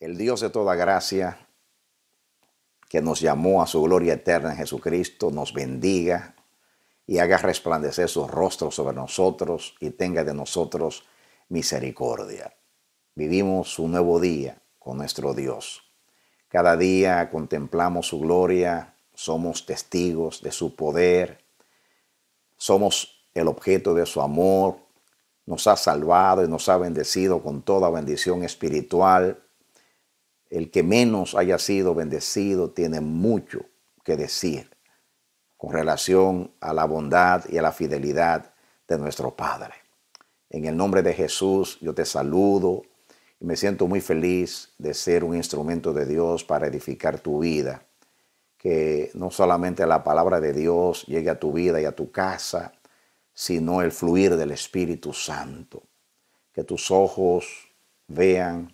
el Dios de toda gracia, que nos llamó a su gloria eterna en Jesucristo, nos bendiga y haga resplandecer su rostro sobre nosotros y tenga de nosotros misericordia. Vivimos un nuevo día con nuestro Dios. Cada día contemplamos su gloria, somos testigos de su poder, somos el objeto de su amor, nos ha salvado y nos ha bendecido con toda bendición espiritual el que menos haya sido bendecido tiene mucho que decir con relación a la bondad y a la fidelidad de nuestro Padre. En el nombre de Jesús yo te saludo y me siento muy feliz de ser un instrumento de Dios para edificar tu vida. Que no solamente la palabra de Dios llegue a tu vida y a tu casa, sino el fluir del Espíritu Santo. Que tus ojos vean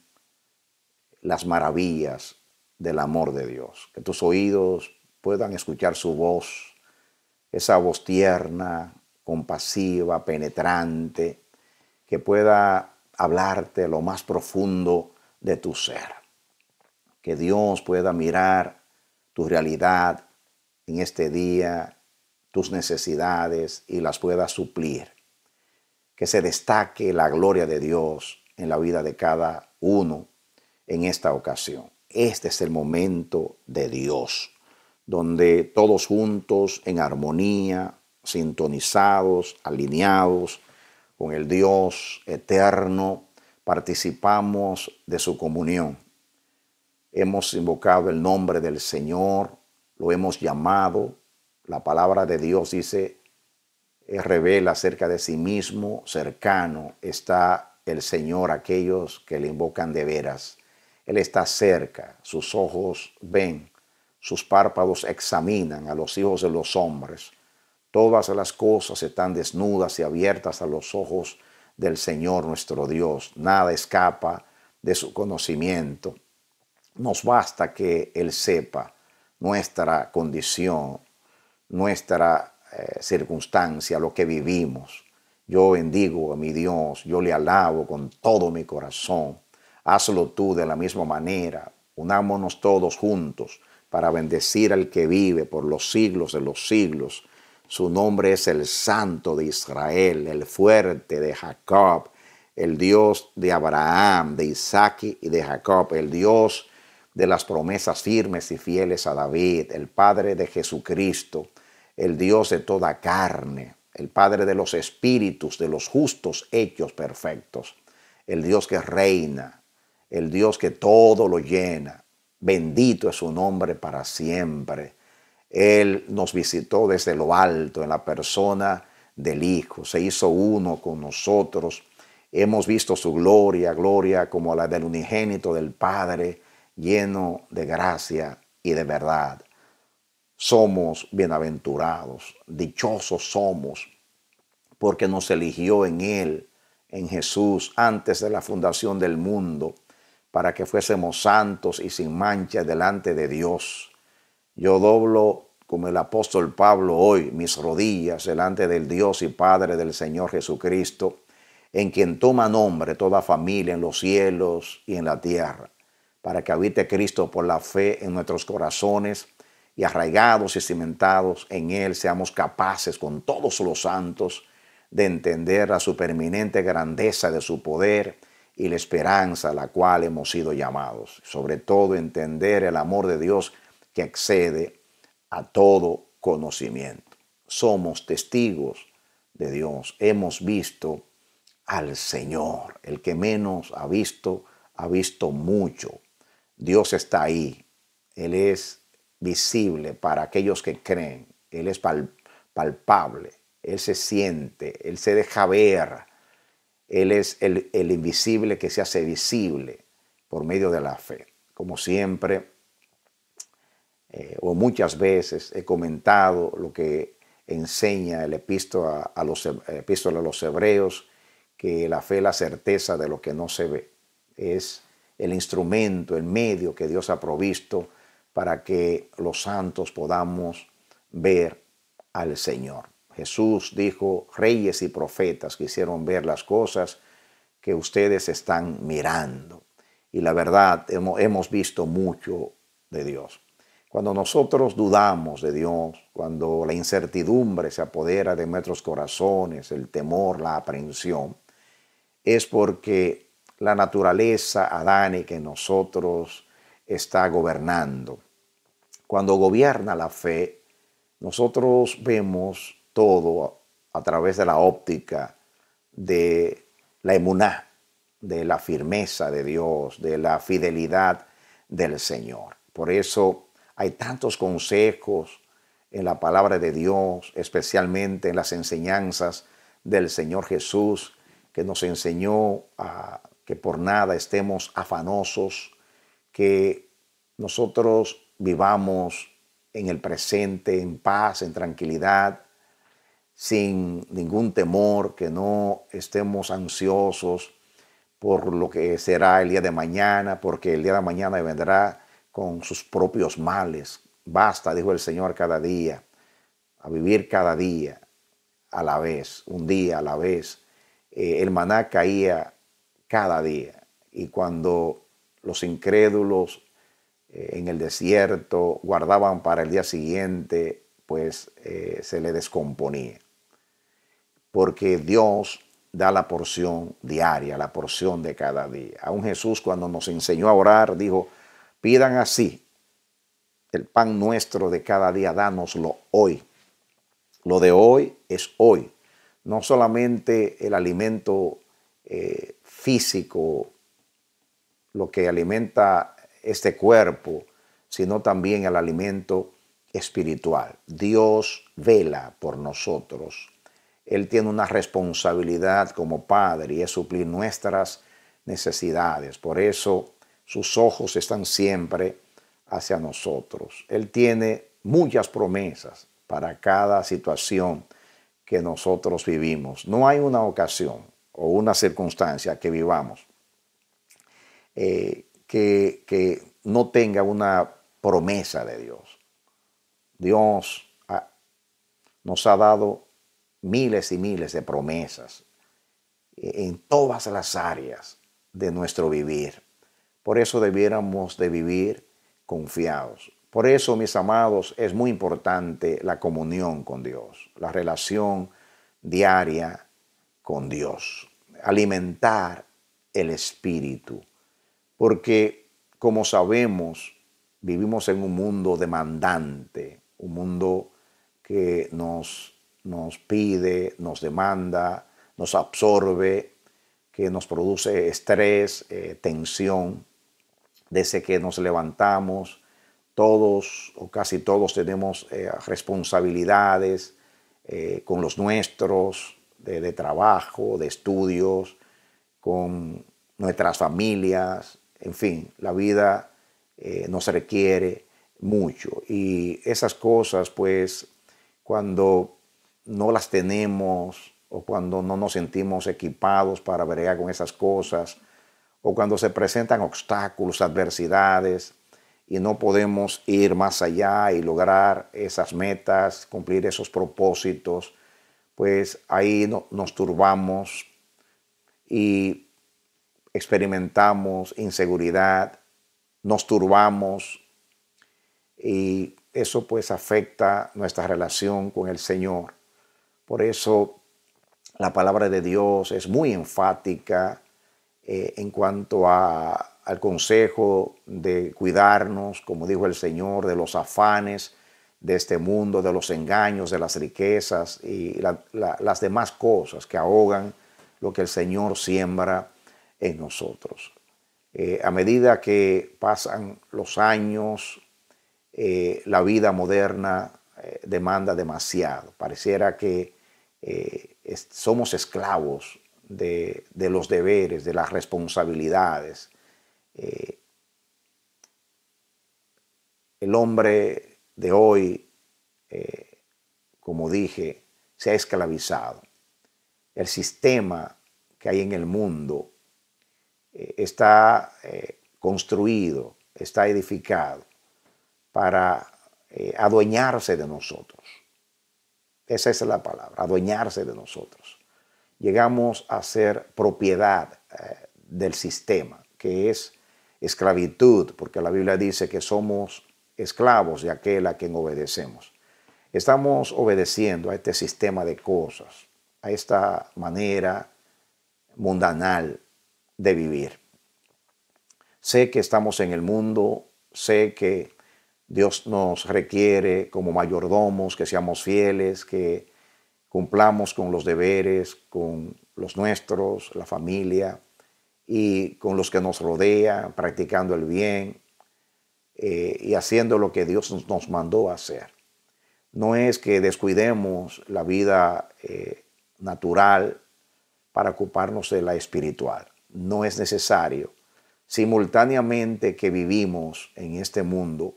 las maravillas del amor de Dios, que tus oídos puedan escuchar su voz, esa voz tierna, compasiva, penetrante, que pueda hablarte lo más profundo de tu ser. Que Dios pueda mirar tu realidad en este día, tus necesidades y las pueda suplir. Que se destaque la gloria de Dios en la vida de cada uno en esta ocasión. Este es el momento de Dios, donde todos juntos, en armonía, sintonizados, alineados con el Dios eterno, participamos de su comunión. Hemos invocado el nombre del Señor, lo hemos llamado, la palabra de Dios dice, revela acerca de sí mismo, cercano está el Señor aquellos que le invocan de veras. Él está cerca, sus ojos ven, sus párpados examinan a los hijos de los hombres. Todas las cosas están desnudas y abiertas a los ojos del Señor nuestro Dios. Nada escapa de su conocimiento. Nos basta que Él sepa nuestra condición, nuestra eh, circunstancia, lo que vivimos. Yo bendigo a mi Dios, yo le alabo con todo mi corazón hazlo tú de la misma manera. Unámonos todos juntos para bendecir al que vive por los siglos de los siglos. Su nombre es el Santo de Israel, el fuerte de Jacob, el Dios de Abraham, de Isaac y de Jacob, el Dios de las promesas firmes y fieles a David, el Padre de Jesucristo, el Dios de toda carne, el Padre de los espíritus, de los justos hechos perfectos, el Dios que reina, el Dios que todo lo llena. Bendito es su nombre para siempre. Él nos visitó desde lo alto en la persona del Hijo, se hizo uno con nosotros. Hemos visto su gloria, gloria como la del unigénito del Padre, lleno de gracia y de verdad. Somos bienaventurados, dichosos somos, porque nos eligió en Él, en Jesús, antes de la fundación del mundo, para que fuésemos santos y sin mancha delante de Dios. Yo doblo, como el apóstol Pablo hoy, mis rodillas delante del Dios y Padre del Señor Jesucristo, en quien toma nombre toda familia en los cielos y en la tierra, para que habite Cristo por la fe en nuestros corazones y arraigados y cimentados en Él seamos capaces con todos los santos de entender la superminente grandeza de su poder, y la esperanza a la cual hemos sido llamados. Sobre todo entender el amor de Dios que accede a todo conocimiento. Somos testigos de Dios. Hemos visto al Señor. El que menos ha visto, ha visto mucho. Dios está ahí. Él es visible para aquellos que creen. Él es palpable. Él se siente. Él se deja ver. Él es el, invisible que se hace visible por medio de la fe. Como siempre, eh, o muchas veces he comentado lo que enseña el epístola a los, epístola a los hebreos, que la fe es la certeza de lo que no se ve. Es el instrumento, el medio que Dios ha provisto para que los santos podamos ver al Señor. Jesús dijo, reyes y profetas quisieron ver las cosas que ustedes están mirando. Y la verdad, hemos visto mucho de Dios. Cuando nosotros dudamos de Dios, cuando la incertidumbre se apodera de nuestros corazones, el temor, la aprensión, es porque la naturaleza adánica en nosotros está gobernando. Cuando gobierna la fe, nosotros vemos todo a través de la óptica de la emuná, de la firmeza de Dios, de la fidelidad del Señor. Por eso hay tantos consejos en la palabra de Dios, especialmente en las enseñanzas del Señor Jesús, que nos enseñó a que por nada estemos afanosos, que nosotros vivamos en el presente, en paz, en tranquilidad, sin ningún temor, que no estemos ansiosos por lo que será el día de mañana, porque el día de mañana vendrá con sus propios males. Basta, dijo el Señor, cada día, a vivir cada día a la vez, un día a la vez. Eh, el maná caía cada día y cuando los incrédulos eh, en el desierto guardaban para el día siguiente, pues eh, se le descomponía porque Dios da la porción diaria, la porción de cada día. Aún Jesús cuando nos enseñó a orar dijo, pidan así, el pan nuestro de cada día, danoslo hoy. Lo de hoy es hoy, no solamente el alimento eh, físico, lo que alimenta este cuerpo, sino también el alimento espiritual. Dios vela por nosotros él tiene una responsabilidad como Padre y es suplir nuestras necesidades. Por eso sus ojos están siempre hacia nosotros. Él tiene muchas promesas para cada situación que nosotros vivimos. No hay una ocasión o una circunstancia que vivamos eh, que, que no tenga una promesa de Dios. Dios ah, nos ha dado miles y miles de promesas eh, en todas las áreas de nuestro vivir. Por eso debiéramos de vivir confiados. Por eso, mis amados, es muy importante la comunión con Dios, la relación diaria con Dios, alimentar el espíritu, porque como sabemos, vivimos en un mundo demandante, un mundo que nos nos pide, nos demanda, nos absorbe, que nos produce estrés, eh, tensión. Desde que nos levantamos, todos o casi todos tenemos eh, responsabilidades eh, con los nuestros, de, trabajo, de estudios, con nuestras familias, en fin, la vida nos requiere mucho. Y esas cosas, pues, cuando no las tenemos o cuando no nos sentimos equipados para bregar con esas cosas o cuando se presentan obstáculos, adversidades y no podemos ir más allá y lograr esas metas, cumplir esos propósitos, pues ahí nos turbamos y experimentamos inseguridad, nos turbamos y eso pues afecta nuestra relación con el Señor. Por eso la palabra de Dios es muy enfática eh, en cuanto al consejo de cuidarnos, como dijo el Señor, de los afanes de este mundo, de los engaños, de las riquezas y las demás cosas que ahogan lo que el Señor siembra en nosotros. Eh, a medida que pasan los años, eh, la vida moderna demanda demasiado. Pareciera que eh, somos esclavos de, los deberes, de las responsabilidades. Eh, el hombre de hoy, eh, como dije, se ha esclavizado. El sistema que hay en el mundo está construido, está edificado para adueñarse de nosotros esa es la palabra, adueñarse de nosotros. Llegamos a ser propiedad eh, del sistema, que es esclavitud, porque la Biblia dice que somos esclavos de aquel a quien obedecemos. Estamos obedeciendo a este sistema de cosas, a esta manera mundanal de vivir. Sé que estamos en el mundo, sé que Dios nos requiere como mayordomos que seamos fieles, que cumplamos con los deberes, con los nuestros, la familia y con los que nos rodean, practicando el bien eh, y haciendo lo que Dios nos mandó a hacer. No es que descuidemos la vida eh, natural para ocuparnos de la espiritual. No es necesario. Simultáneamente que vivimos en este mundo,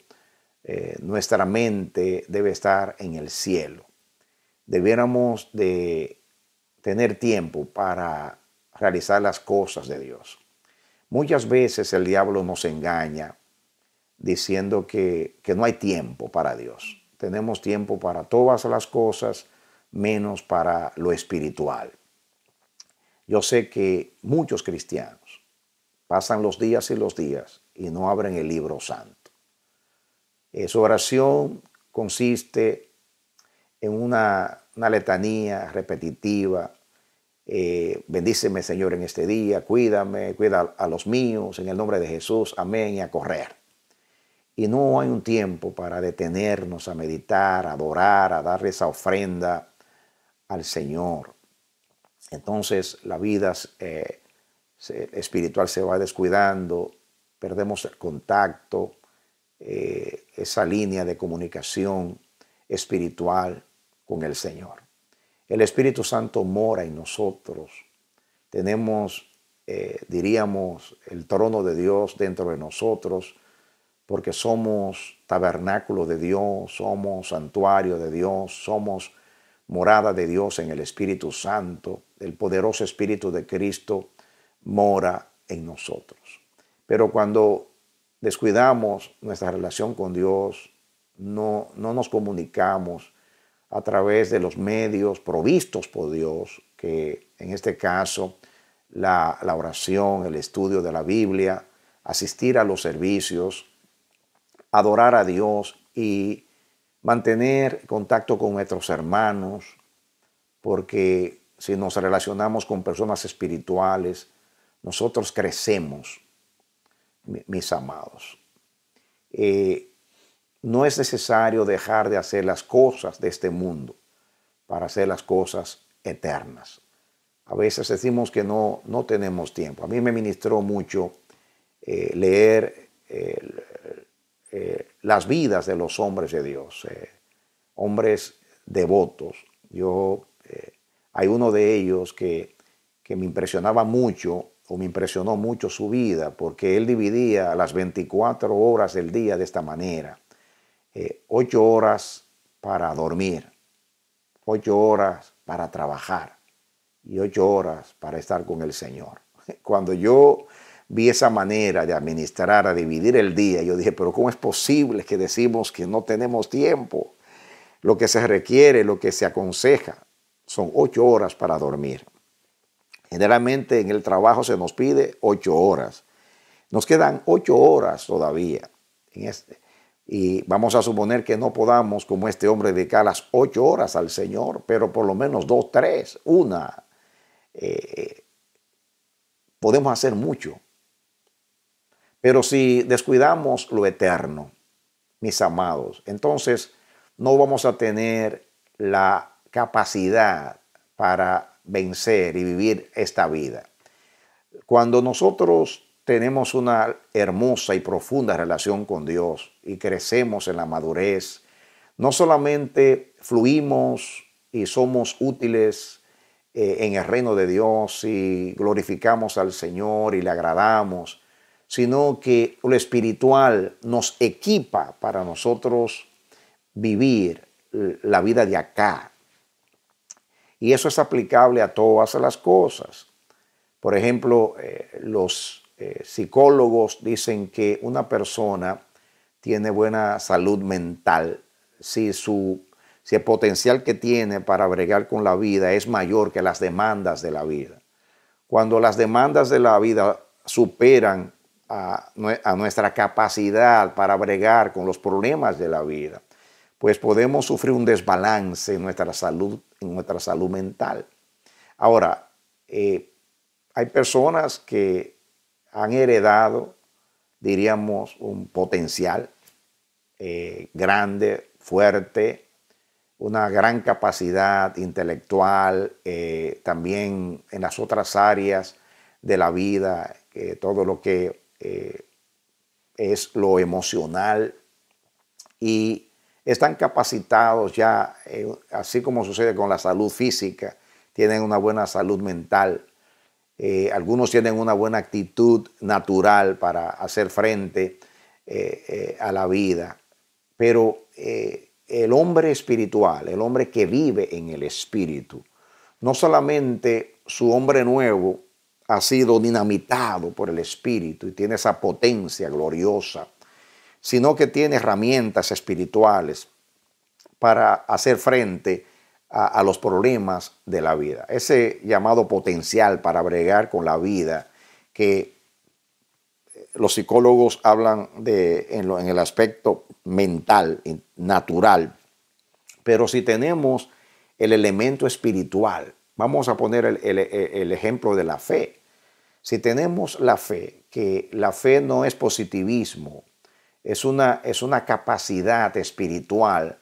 eh, nuestra mente debe estar en el cielo. Debiéramos de tener tiempo para realizar las cosas de Dios. Muchas veces el diablo nos engaña diciendo que, que no hay tiempo para Dios. Tenemos tiempo para todas las cosas menos para lo espiritual. Yo sé que muchos cristianos pasan los días y los días y no abren el libro santo. Eh, su oración consiste en una, letanía repetitiva. Eh, bendíceme, Señor, en este día, cuídame, cuida a los míos, en el nombre de Jesús, amén, y a correr. Y no hay un tiempo para detenernos a meditar, a adorar, a darle esa ofrenda al Señor. Entonces la vida eh, espiritual se va descuidando, perdemos el contacto, eh, esa línea de comunicación espiritual con el Señor. El Espíritu Santo mora en nosotros. Tenemos, eh, diríamos, el trono de Dios dentro de nosotros, porque somos tabernáculo de Dios, somos santuario de Dios, somos morada de Dios en el Espíritu Santo. El poderoso Espíritu de Cristo mora en nosotros. Pero cuando descuidamos nuestra relación con Dios, no, nos comunicamos a través de los medios provistos por Dios, que en este caso la, la oración, el estudio de la Biblia, asistir a los servicios, adorar a Dios y mantener contacto con nuestros hermanos, porque si nos relacionamos con personas espirituales, nosotros crecemos mis amados. Eh, no es necesario dejar de hacer las cosas de este mundo para hacer las cosas eternas. A veces decimos que no, no tenemos tiempo. A mí me ministró mucho eh, leer eh, las vidas de los hombres de Dios, hombres devotos. Yo, hay uno de ellos que, que me impresionaba mucho o me impresionó mucho su vida, porque él dividía las 24 horas del día de esta manera. Eh, ocho 8 horas para dormir, ocho horas para trabajar y ocho horas para estar con el Señor. Cuando yo vi esa manera de administrar, a dividir el día, yo dije, pero ¿cómo es posible que decimos que no tenemos tiempo? Lo que se requiere, lo que se aconseja, son ocho horas para dormir Generalmente en el trabajo se nos pide ocho horas. Nos quedan ocho horas todavía en este. Y vamos a suponer que no podamos, como este hombre, dedicar las ocho horas al Señor, pero por lo menos dos, tres, una. Eh, podemos hacer mucho. Pero si descuidamos lo eterno, mis amados, entonces no vamos a tener la capacidad para vencer y vivir esta vida. Cuando nosotros tenemos una hermosa y profunda relación con Dios y crecemos en la madurez, no solamente fluimos y somos útiles eh, en el reino de Dios y glorificamos al Señor y le agradamos, sino que lo espiritual nos equipa para nosotros vivir la vida de acá, y eso es aplicable a todas las cosas. Por ejemplo, eh, los eh, psicólogos dicen que una persona tiene buena salud mental si, su, si el potencial que tiene para bregar con la vida es mayor que las demandas de la vida. Cuando las demandas de la vida superan a, a nuestra capacidad para bregar con los problemas de la vida, pues podemos sufrir un desbalance en nuestra salud, en nuestra salud mental. Ahora, eh, hay personas que han heredado, diríamos, un potencial eh, grande, fuerte, una gran capacidad intelectual, eh, también en las otras áreas de la vida, todo lo que es lo emocional. Y están capacitados ya, eh, así como sucede con la salud física, tienen una buena salud mental, eh, algunos tienen una buena actitud natural para hacer frente eh, a la vida, pero el hombre espiritual, el hombre que vive en el espíritu, no solamente su hombre nuevo ha sido dinamitado por el espíritu y tiene esa potencia gloriosa, sino que tiene herramientas espirituales para hacer frente a, los problemas de la vida. Ese llamado potencial para bregar con la vida que eh, los psicólogos hablan de en, el aspecto mental, natural, pero si tenemos el elemento espiritual, vamos a poner el ejemplo de la fe. Si tenemos la fe, que la fe no es positivismo, es una, es una capacidad espiritual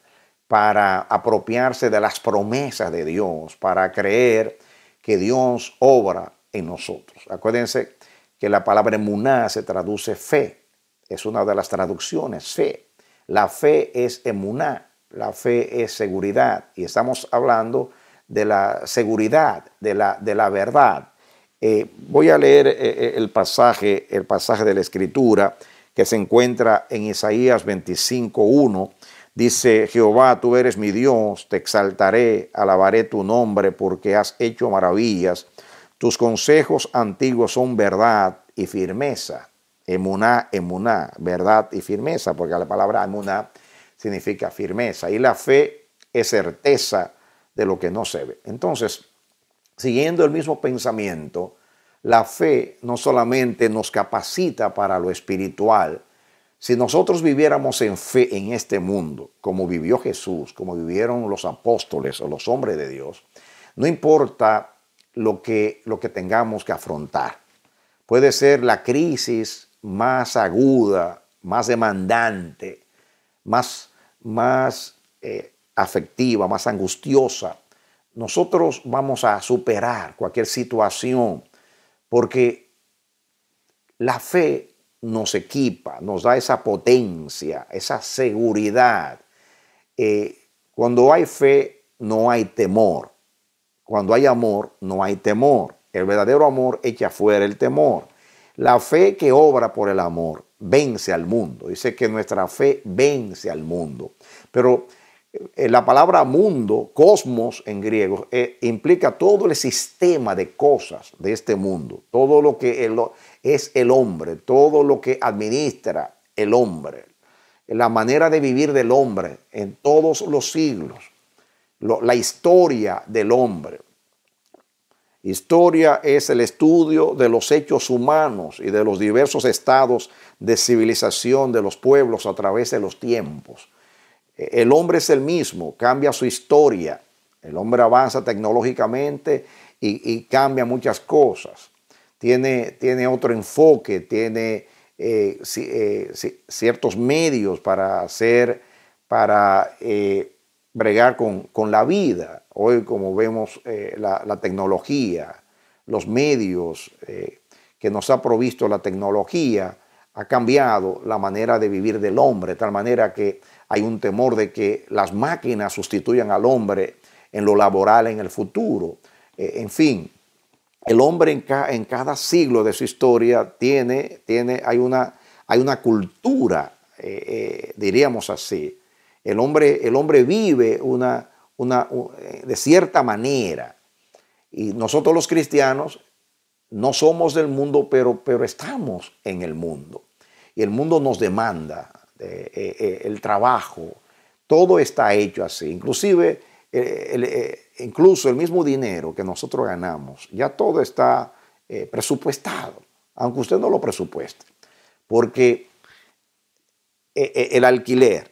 para apropiarse de las promesas de Dios, para creer que Dios obra en nosotros. Acuérdense que la palabra emuná se traduce fe, es una de las traducciones, fe. La fe es emuná, la fe es seguridad, y estamos hablando de la seguridad, de la, de la verdad. Eh, voy a leer eh, eh, el, pasaje, el pasaje de la Escritura que se encuentra en Isaías 25.1. Dice, Jehová, tú eres mi Dios, te exaltaré, alabaré tu nombre porque has hecho maravillas. Tus consejos antiguos son verdad y firmeza. Emuná, emuná, verdad y firmeza, porque la palabra emuná significa firmeza. Y la fe es certeza de lo que no se ve. Entonces, siguiendo el mismo pensamiento, la fe no solamente nos capacita para lo espiritual, si nosotros viviéramos en fe en este mundo, como vivió Jesús, como vivieron los apóstoles o los hombres de Dios, no importa lo que, lo que tengamos que afrontar. Puede ser la crisis más aguda, más demandante, más, más eh, afectiva, más angustiosa. Nosotros vamos a superar cualquier situación porque la fe nos equipa, nos da esa potencia, esa seguridad. Eh, cuando hay fe, no hay temor. Cuando hay amor, no hay temor. El verdadero amor echa fuera el temor. La fe que obra por el amor vence al mundo. Dice que nuestra fe vence al mundo. Pero eh, la palabra mundo, cosmos en griego, eh, implica todo el sistema de cosas de este mundo, todo lo que es el hombre, todo lo que administra el hombre, la manera de vivir del hombre en todos los siglos, la historia del hombre. Historia es el estudio de los hechos humanos y de los diversos estados de civilización de los pueblos a través de los tiempos el hombre es el mismo, cambia su historia. El hombre avanza tecnológicamente y, cambia muchas cosas. Tiene, tiene otro enfoque, tiene eh, eh, ciertos medios para hacer, para eh, bregar con, la vida. Hoy como vemos la, la, tecnología, los medios que nos ha provisto la tecnología, ha cambiado la manera de vivir del hombre, de tal manera que hay un temor de que las máquinas sustituyan al hombre en lo laboral en el futuro. Eh, en fin, el hombre en, cada siglo de su historia tiene, tiene hay, una, hay una cultura, eh, eh, diríamos así. El hombre, el hombre vive una, una, de cierta manera. Y nosotros los cristianos no somos del mundo, pero, pero estamos en el mundo. Y el mundo nos demanda este, eh, eh, el trabajo, todo está hecho así. Inclusive, eh, incluso el mismo dinero que nosotros ganamos, ya todo está presupuestado, aunque usted no lo presupueste, porque el alquiler,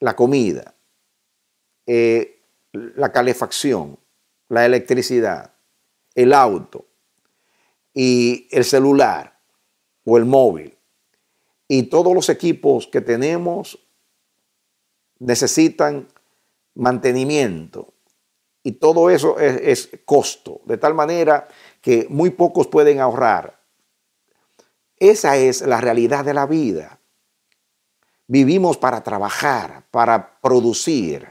la comida, la calefacción, la electricidad, el auto y el celular o el móvil y todos los equipos que tenemos necesitan mantenimiento. Y todo eso es, costo, de tal manera que muy pocos pueden ahorrar. Esa es la realidad de la vida. Vivimos para trabajar, para producir.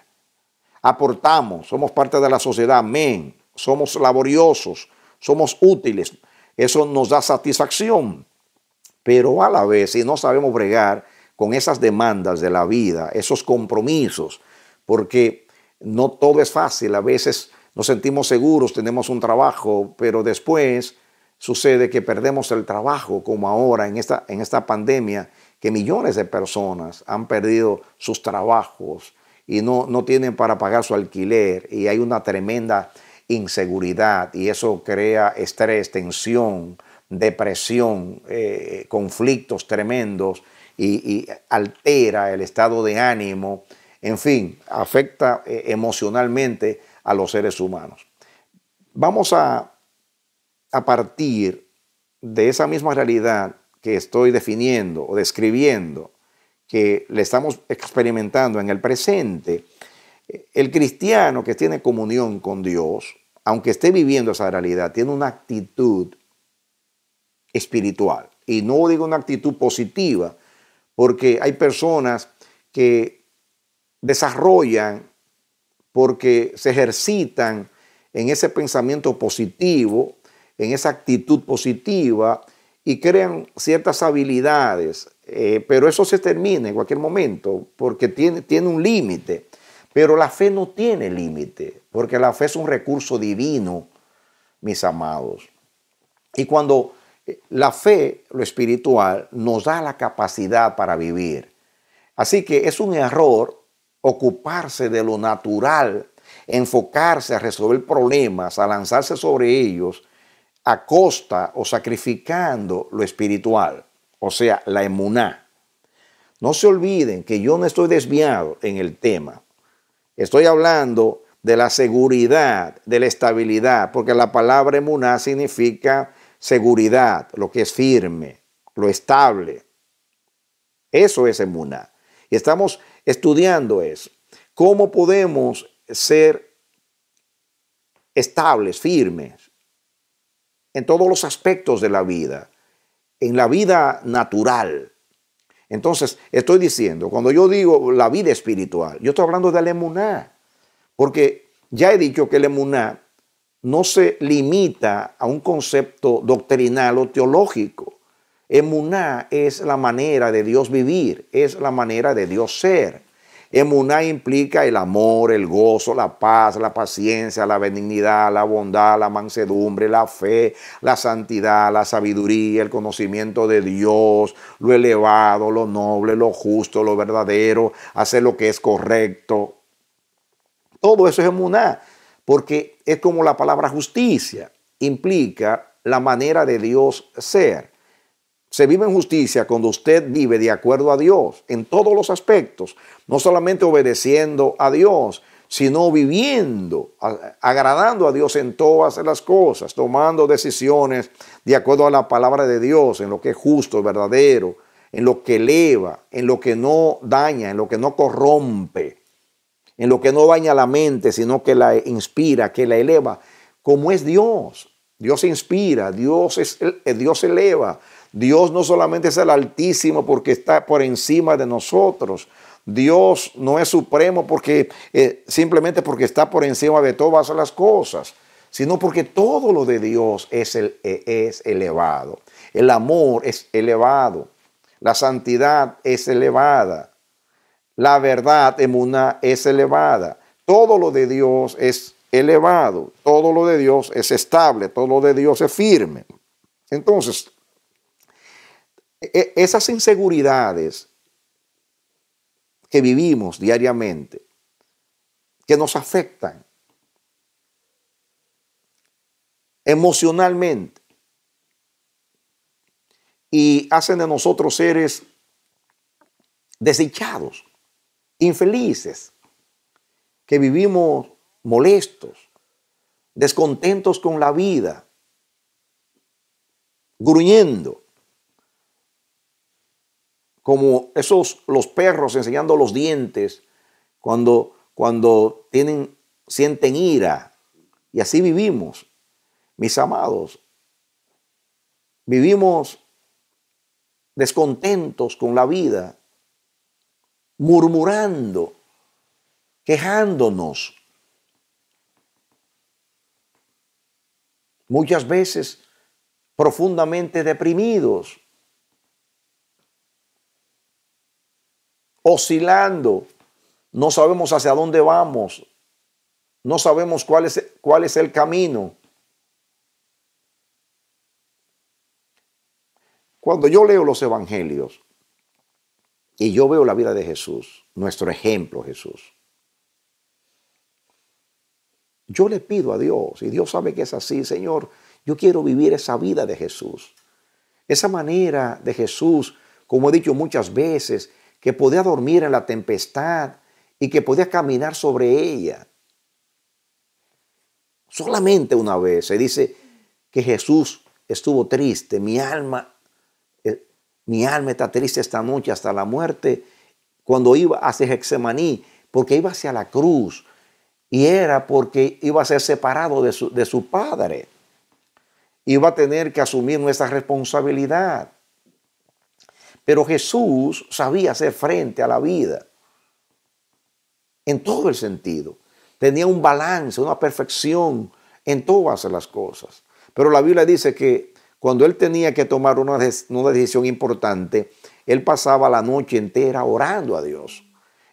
Aportamos, somos parte de la sociedad, amén. Somos laboriosos, somos útiles. Eso nos da satisfacción pero a la vez si no sabemos bregar con esas demandas de la vida, esos compromisos, porque no todo es fácil, a veces nos sentimos seguros, tenemos un trabajo, pero después sucede que perdemos el trabajo, como ahora en esta, en esta pandemia, que millones de personas han perdido sus trabajos y no, no tienen para pagar su alquiler y hay una tremenda inseguridad y eso crea estrés, tensión, depresión, eh, conflictos tremendos y, altera el estado de ánimo, en fin, afecta eh, emocionalmente a los seres humanos. Vamos a, a partir de esa misma realidad que estoy definiendo o describiendo, que le estamos experimentando en el presente, el cristiano que tiene comunión con Dios, aunque esté viviendo esa realidad, tiene una actitud espiritual. Y no digo una actitud positiva, porque hay personas que desarrollan, porque se ejercitan en ese pensamiento positivo, en esa actitud positiva, y crean ciertas habilidades, eh, pero eso se termina en cualquier momento, porque tiene, tiene un límite. Pero la fe no tiene límite, porque la fe es un recurso divino, mis amados. Y cuando la fe, lo espiritual, nos da la capacidad para vivir. Así que es un error ocuparse de lo natural, enfocarse a resolver problemas, a lanzarse sobre ellos a costa o sacrificando lo espiritual, o sea, la emuná. No se olviden que yo no estoy desviado en el tema. Estoy hablando de la seguridad, de la estabilidad, porque la palabra emuná significa seguridad, lo que es firme, lo estable. Eso es emuná. Y estamos estudiando eso. ¿Cómo podemos ser estables, firmes, en todos los aspectos de la vida, en la vida natural? Entonces, estoy diciendo, cuando yo digo la vida espiritual, yo estoy hablando de la emuná, porque ya he dicho que la emuná no se limita a un concepto doctrinal o teológico. Emuná es la manera de Dios vivir, es la manera de Dios ser. Emuná implica el amor, el gozo, la paz, la paciencia, la benignidad, la bondad, la mansedumbre, la fe, la santidad, la sabiduría, el conocimiento de Dios, lo elevado, lo noble, lo justo, lo verdadero, hacer lo que es correcto. Todo eso es emuná porque es como la palabra justicia, implica la manera de Dios ser. Se vive en justicia cuando usted vive de acuerdo a Dios en todos los aspectos, no solamente obedeciendo a Dios, sino viviendo, agradando a Dios en todas las cosas, tomando decisiones de acuerdo a la palabra de Dios, en lo que es justo, verdadero, en lo que eleva, en lo que no daña, en lo que no corrompe en lo que no baña la mente, sino que la inspira, que la eleva, como es Dios. Dios inspira, Dios, es, eh, Dios eleva. Dios no solamente es el Altísimo porque está por encima de nosotros. Dios no es supremo porque eh, simplemente porque está por encima de todas las cosas, sino porque todo lo de Dios es, el, eh, es elevado. El amor es elevado. La santidad es elevada. La verdad, emuna, es elevada. Todo lo de Dios es elevado. Todo lo de Dios es estable. Todo lo de Dios es firme. Entonces, e, esas inseguridades que vivimos diariamente, que nos afectan emocionalmente y hacen de nosotros seres desdichados, infelices, que vivimos molestos, descontentos con la vida, gruñendo, como esos los perros enseñando los dientes cuando, cuando tienen, sienten ira. Y así vivimos, mis amados. Vivimos descontentos con la vida, murmurando, quejándonos. Muchas veces profundamente deprimidos, oscilando, no sabemos hacia dónde vamos, no sabemos cuál es, cuál es el camino. Cuando yo leo los evangelios, y yo veo la vida de Jesús, nuestro ejemplo Jesús. Yo le pido a Dios, y Dios sabe que es así, Señor, yo quiero vivir esa vida de Jesús. Esa manera de Jesús, como he dicho muchas veces, que podía dormir en la tempestad y que podía caminar sobre ella. Solamente una vez se dice que Jesús estuvo triste, mi alma mi alma está triste esta noche hasta la muerte, cuando iba hacia Hexemaní, porque iba hacia la cruz, y era porque iba a ser separado de su, de su padre, iba a tener que asumir nuestra responsabilidad. Pero Jesús sabía hacer frente a la vida, en todo el sentido. Tenía un balance, una perfección en todas las cosas. Pero la Biblia dice que cuando él tenía que tomar una, decisión importante, él pasaba la noche entera orando a Dios.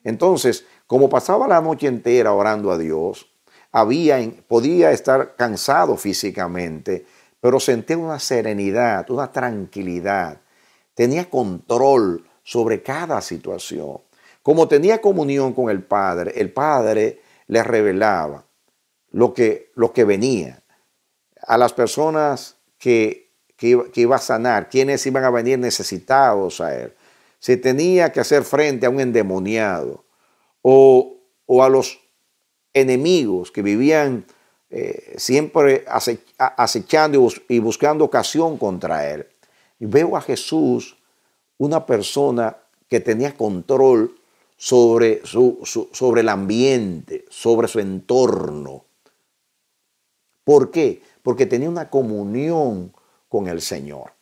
Entonces, como pasaba la noche entera orando a Dios, había, podía estar cansado físicamente, pero sentía una serenidad, una tranquilidad. Tenía control sobre cada situación. Como tenía comunión con el Padre, el Padre le revelaba lo que, lo que venía. A las personas que que iba, a sanar, quiénes iban a venir necesitados a él. Se tenía que hacer frente a un endemoniado o, a los enemigos que vivían eh, siempre acechando y buscando ocasión contra él. Y veo a Jesús, una persona que tenía control sobre, su, sobre el ambiente, sobre su entorno. ¿Por qué? Porque tenía una comunión con el Señor.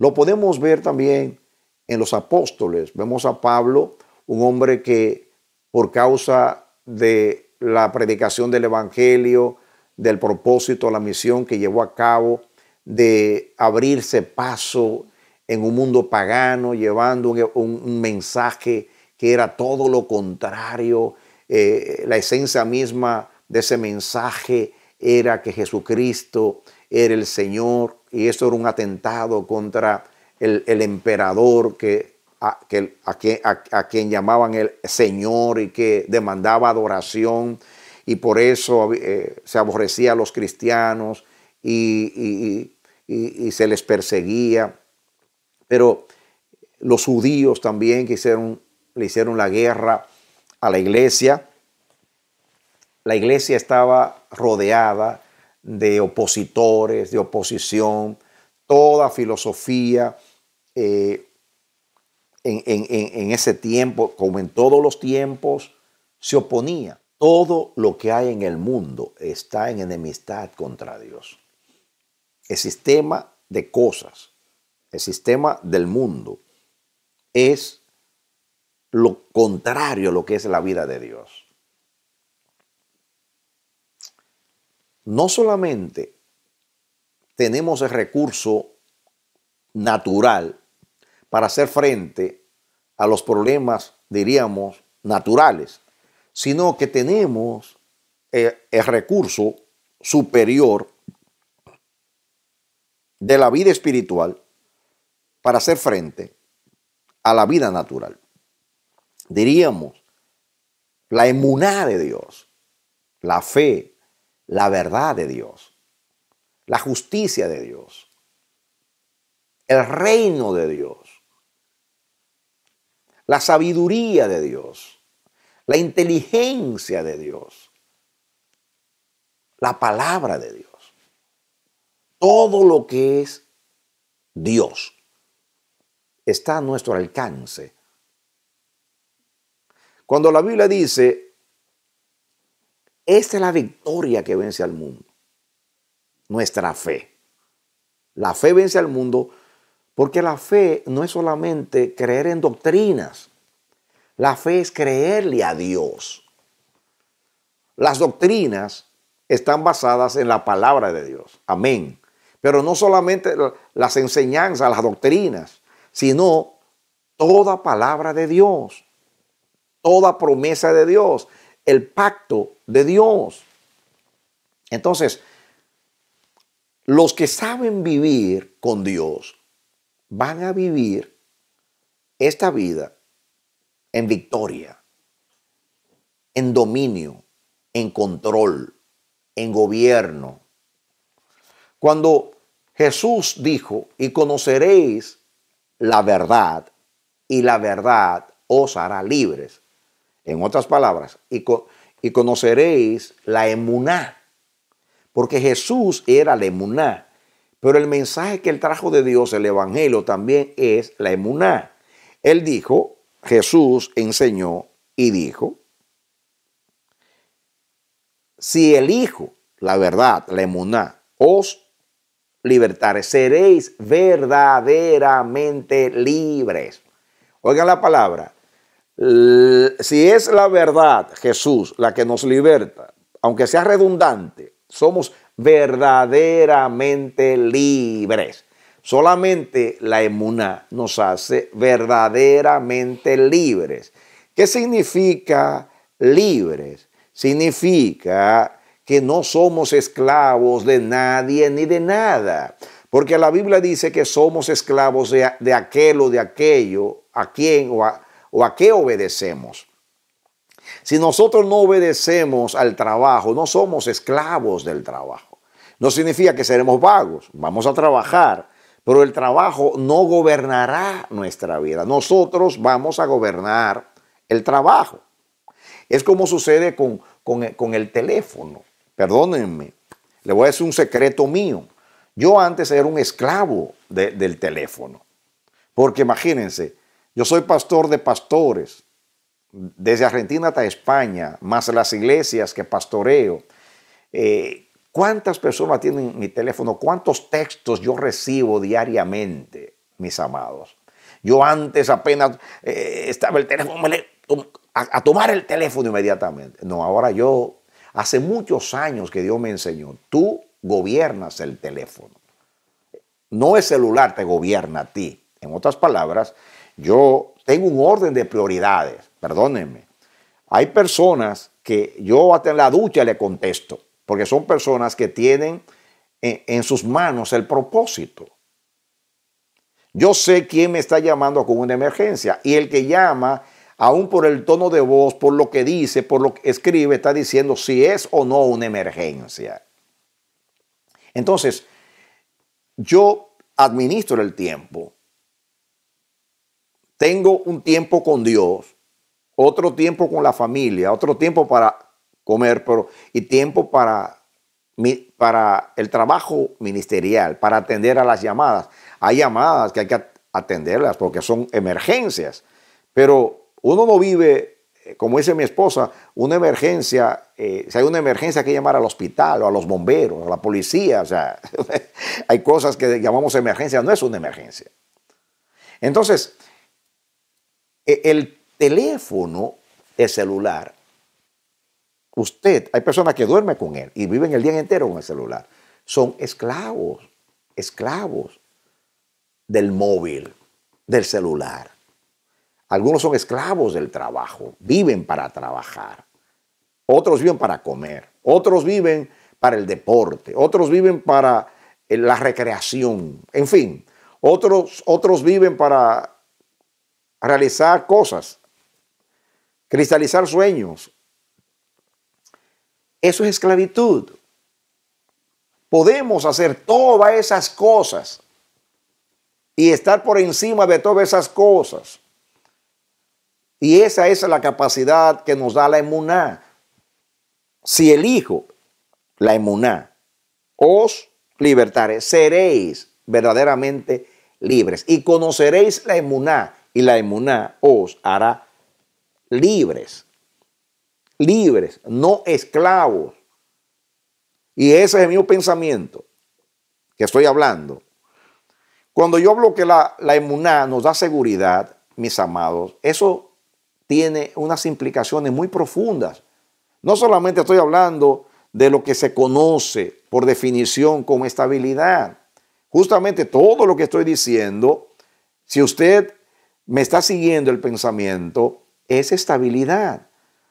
Lo podemos ver también en los apóstoles. Vemos a Pablo, un hombre que por causa de la predicación del Evangelio, del propósito, la misión que llevó a cabo, de abrirse paso en un mundo pagano, llevando un, mensaje que era todo lo contrario. Eh, la esencia misma de ese mensaje era que Jesucristo era el Señor y eso era un atentado contra el, emperador que, a, a, quien, llamaban el Señor y que demandaba adoración y por eso eh, se aborrecía a los cristianos y, se les perseguía. Pero los judíos también le hicieron la guerra a la iglesia. La iglesia estaba rodeada de opositores, de oposición, toda filosofía eh, en, en ese tiempo, como en todos los tiempos, se oponía. Todo lo que hay en el mundo está en enemistad contra Dios. El sistema de cosas, el sistema del mundo, es lo contrario a lo que es la vida de Dios. no solamente tenemos el recurso natural para hacer frente a los problemas, diríamos, naturales, sino que tenemos eh, el, recurso superior de la vida espiritual para hacer frente a la vida natural. Diríamos, la emuná de Dios, la fe, la verdad de Dios, la justicia de Dios, el reino de Dios, la sabiduría de Dios, la inteligencia de Dios, la palabra de Dios, todo lo que es Dios está a nuestro alcance. Cuando la Biblia dice, esta es la victoria que vence al mundo. Nuestra fe. La fe vence al mundo porque la fe no es solamente creer en doctrinas. La fe es creerle a Dios. Las doctrinas están basadas en la palabra de Dios. Amén. Pero no solamente las enseñanzas, las doctrinas, sino toda palabra de Dios, toda promesa de Dios, el pacto de Dios. Entonces, los que saben vivir con Dios van a vivir esta vida en victoria, en dominio, en control, en gobierno. Cuando Jesús dijo, y conoceréis la verdad, y la verdad os hará libres. En otras palabras, y con, y conoceréis la emuná. Porque Jesús era la emuná. Pero el mensaje que él trajo de Dios, el Evangelio, también es la emuná. Él dijo, Jesús enseñó y dijo, si el Hijo, la verdad, la emuná, os libertare, seréis verdaderamente libres. Oigan la palabra, eh, si es la verdad, Jesús, la que nos liberta, aunque sea redundante, somos verdaderamente libres. Solamente la emuná nos hace verdaderamente libres. ¿Qué significa libres? Significa que no somos esclavos de nadie ni de nada. Porque la Biblia dice que somos esclavos de, de aquel o de aquello, a quien o a, o a qué obedecemos. Si nosotros no obedecemos al trabajo, no somos esclavos del trabajo. No significa que seremos vagos, vamos a trabajar, pero el trabajo no gobernará nuestra vida. Nosotros vamos a gobernar el trabajo. Es como sucede con, con, el teléfono. Perdónenme, le voy a decir un secreto mío. Yo antes era un esclavo del teléfono. Porque imagínense, yo soy pastor de pastores, desde Argentina hasta España, más las iglesias que pastoreo. Eh, ¿Cuántas personas tienen mi teléfono? ¿Cuántos textos yo recibo diariamente, mis amados? Yo antes apenas eh, estaba el teléfono, a, a tomar el teléfono inmediatamente. No, ahora yo, hace muchos años que Dios me enseñó, tú gobiernas el teléfono. No es celular te gobierna a ti. En otras palabras, yo tengo un orden de prioridades, perdónenme. Hay personas que yo hasta en la ducha le contesto, porque son personas que tienen en, sus manos el propósito. Yo sé quién me está llamando con una emergencia y el que llama, aún por el tono de voz, por lo que dice, por lo que escribe, está diciendo si es o no una emergencia. Entonces, yo administro el tiempo tengo un tiempo con Dios, otro tiempo con la familia, otro tiempo para comer pero, y tiempo para, para el trabajo ministerial, para atender a las llamadas. Hay llamadas que hay que atenderlas porque son emergencias, pero uno no vive, eh, como dice mi esposa, una emergencia, eh, si hay una emergencia hay que llamar al hospital o a los bomberos, a la policía, o sea, hay cosas que llamamos emergencia, no es una emergencia. Entonces, e, el teléfono, el celular, usted, hay personas que duermen con él y viven el día entero con el celular. Son esclavos, esclavos del móvil, del celular. Algunos son esclavos del trabajo, viven para trabajar. Otros viven para comer, otros viven para el deporte, otros viven para eh, la recreación, en fin, otros, otros viven para realizar cosas, cristalizar sueños. Eso es esclavitud. Podemos hacer todas esas cosas y estar por encima de todas esas cosas. Y esa es la capacidad que nos da la emuná. Si elijo la emuná, os libertaré, seréis verdaderamente libres y conoceréis la emuná y la emuná os hará libres, libres, no esclavos. Y ese es mi pensamiento que estoy hablando. Cuando yo hablo que la, la emuná nos da seguridad, mis amados, eso tiene unas implicaciones muy profundas. No solamente estoy hablando de lo que se conoce por definición como estabilidad. Justamente todo lo que estoy diciendo, si usted me está siguiendo el pensamiento, es estabilidad.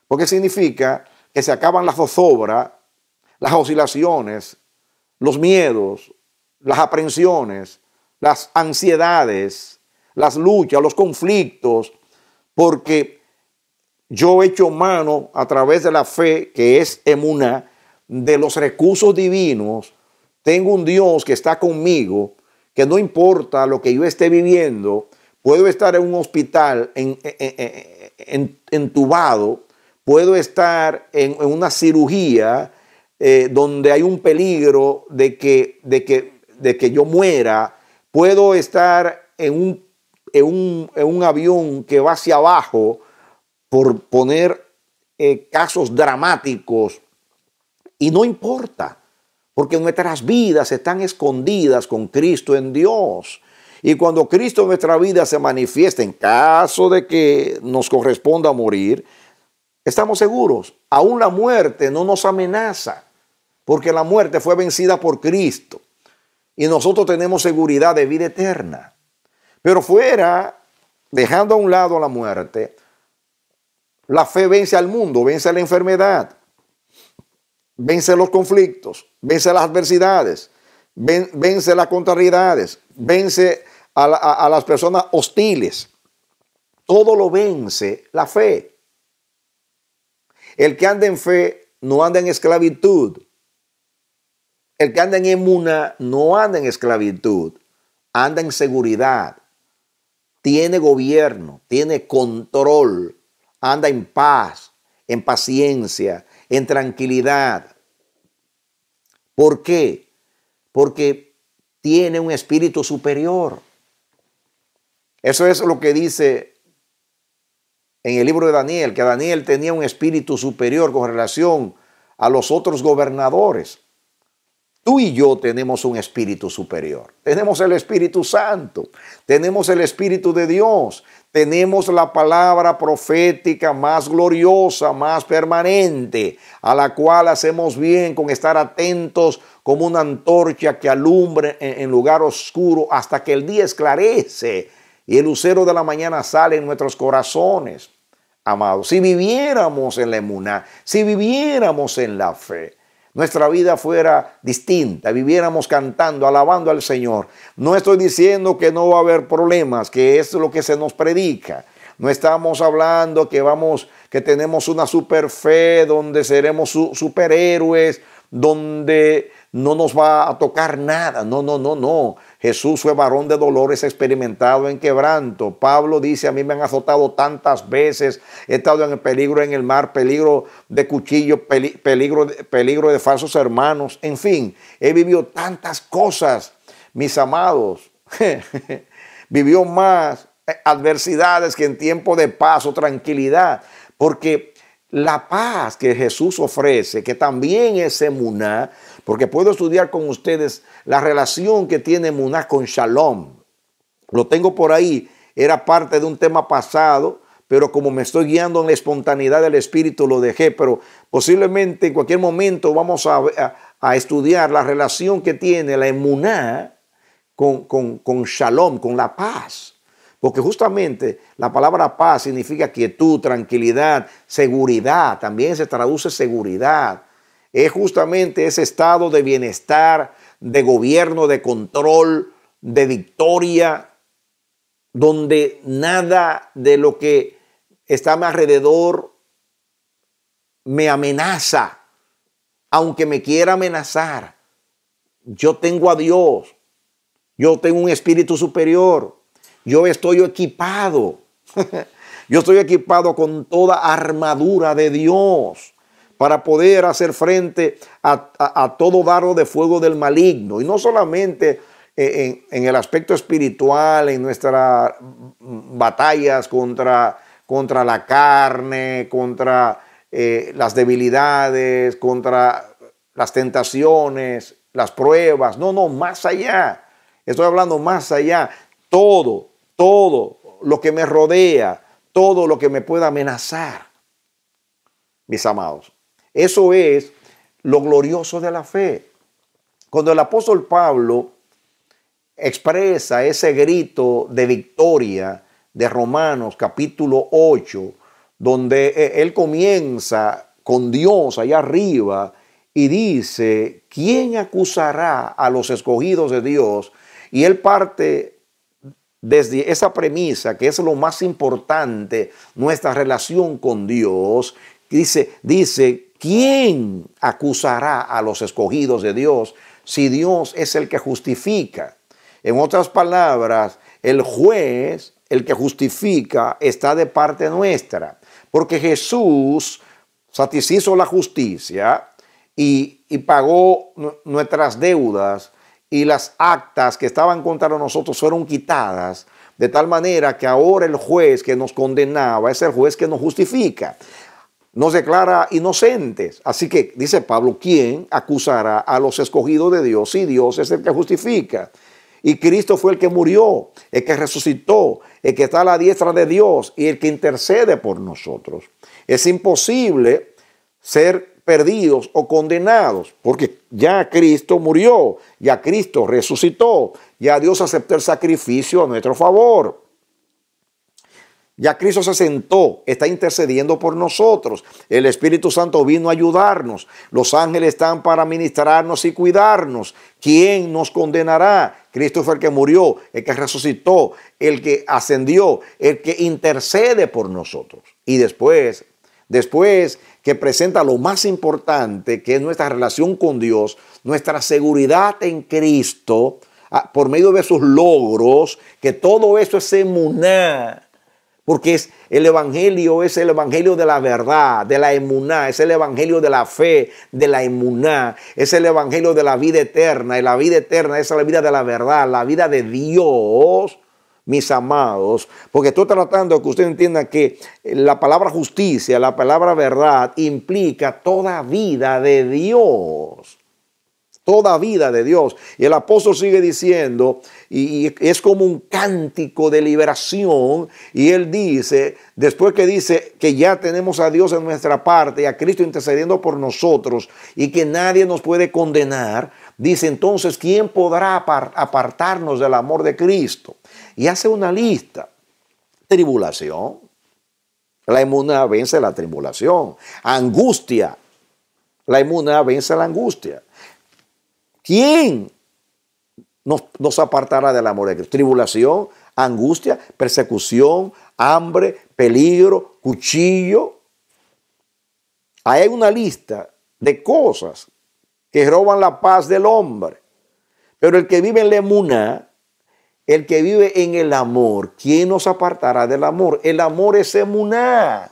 Porque significa que se acaban las zozobras, las oscilaciones, los miedos, las aprensiones, las ansiedades, las luchas, los conflictos, porque yo he hecho mano a través de la fe, que es emuna, de los recursos divinos. Tengo un Dios que está conmigo, que no importa lo que yo esté viviendo, puedo estar en un hospital entubado, puedo estar en, una cirugía eh, donde hay un peligro de que, de, que, de que yo muera, puedo estar en un, un, avión que va hacia abajo por poner eh, casos dramáticos y no importa porque nuestras vidas están escondidas con Cristo en Dios. Y cuando Cristo en nuestra vida se manifiesta, en caso de que nos corresponda morir, estamos seguros, aún la muerte no nos amenaza, porque la muerte fue vencida por Cristo. Y nosotros tenemos seguridad de vida eterna. Pero fuera, dejando a un lado la muerte, la fe vence al mundo, vence la enfermedad, vence los conflictos, vence las adversidades, vence las contrariedades, vence a, las personas hostiles. Todo lo vence la fe. El que anda en fe no anda en esclavitud. El que anda en emuna no anda en esclavitud, anda en seguridad. Tiene gobierno, tiene control, anda en paz, en paciencia, en tranquilidad. ¿Por qué? Porque tiene un espíritu superior. Eso es lo que dice en el libro de Daniel, que Daniel tenía un espíritu superior con relación a los otros gobernadores. Tú y yo tenemos un espíritu superior. Tenemos el Espíritu Santo, tenemos el Espíritu de Dios, tenemos la palabra profética más gloriosa, más permanente, a la cual hacemos bien con estar atentos como una antorcha que alumbre en lugar oscuro hasta que el día esclarece y el lucero de la mañana sale en nuestros corazones, amados. Si viviéramos en la emuná, si viviéramos en la fe, nuestra vida fuera distinta, viviéramos cantando, alabando al Señor. No estoy diciendo que no va a haber problemas, que es lo que se nos predica. No estamos hablando que vamos, que tenemos una super fe donde seremos superhéroes, donde no nos va a tocar nada. No, no, no, no. Jesús fue varón de dolores, experimentado en quebranto. Pablo dice, a mí me han azotado tantas veces, he estado en el peligro en el mar, peligro de cuchillo, peligro, peligro de falsos hermanos, en fin, he vivido tantas cosas, mis amados. Vivió más eh, adversidades que en tiempo de paz o tranquilidad, porque la paz que Jesús ofrece, que también es emuná, porque puedo estudiar con ustedes la relación que tiene Muná con Shalom. Lo tengo por ahí, era parte de un tema pasado, pero como me estoy guiando en la espontaneidad del espíritu, lo dejé, pero posiblemente en cualquier momento vamos a, estudiar la relación que tiene la Muná con, con shalom, con la paz. Porque justamente la palabra paz significa quietud, tranquilidad, seguridad, también se traduce seguridad es justamente ese estado de bienestar, de gobierno, de control, de victoria, donde nada de lo que está a mi alrededor me amenaza, aunque me quiera amenazar. Yo tengo a Dios, yo tengo un espíritu superior, yo estoy equipado, yo estoy equipado con toda armadura de Dios para poder hacer frente a, todo barro de fuego del maligno. Y no solamente eh, en, el aspecto espiritual, en nuestras mm, batallas contra, contra la carne, contra eh, las debilidades, contra las tentaciones, las pruebas. No, no, más allá. Estoy hablando más allá. Todo, todo lo que me rodea, todo lo que me pueda amenazar, mis amados. Eso es lo glorioso de la fe. Cuando el apóstol Pablo expresa ese grito de victoria de Romanos capítulo 8, donde e, él comienza con Dios allá arriba y dice, ¿quién acusará a los escogidos de Dios? Y él parte desde esa premisa, que es lo más importante, nuestra relación con Dios, dice, dice, ¿Quién acusará a los escogidos de Dios si Dios es el que justifica? En otras palabras, el juez, el que justifica, está de parte nuestra, porque Jesús satisfizo la justicia y, pagó nuestras deudas y las actas que estaban contra nosotros fueron quitadas, de tal manera que ahora el juez que nos condenaba es el juez que nos justifica nos declara inocentes. Así que dice Pablo, ¿quién acusará a los escogidos de Dios? Si Dios es el que justifica. Y Cristo fue el que murió, el que resucitó, el que está a la diestra de Dios y el que intercede por nosotros. Es imposible ser perdidos o condenados, porque ya Cristo murió, ya Cristo resucitó, ya Dios aceptó el sacrificio a nuestro favor. Ya Cristo se sentó, está intercediendo por nosotros. El Espíritu Santo vino a ayudarnos. Los ángeles están para ministrarnos y cuidarnos. ¿Quién nos condenará? Cristo fue el que murió, el que resucitó, el que ascendió, el que intercede por nosotros. Y después, después que presenta lo más importante, que es nuestra relación con Dios, nuestra seguridad en Cristo, ah, por medio de sus logros, que todo eso es emuná porque es el evangelio, es el evangelio de la verdad, de la emuná, es el evangelio de la fe, de la emuná, es el evangelio de la vida eterna. Y la vida eterna es la vida de la verdad, la vida de Dios, mis amados. Porque estoy tratando que usted entienda que la palabra justicia, la palabra verdad, implica toda vida de Dios toda vida de Dios. Y el apóstol sigue diciendo, y es como un cántico de liberación, y él dice, después que dice que ya tenemos a Dios en nuestra parte y a Cristo intercediendo por nosotros y que nadie nos puede condenar, dice entonces, ¿quién podrá apartarnos del amor de Cristo? Y hace una lista, tribulación. La inmunidad vence la tribulación. Angustia. La inmunidad vence la angustia. ¿Quién nos, nos apartará del amor de Tribulación, angustia, persecución, hambre, peligro, cuchillo. hay una lista de cosas que roban la paz del hombre. Pero el que vive en Lemuna, el que vive en el amor, ¿quién nos apartará del amor? El amor es emuná.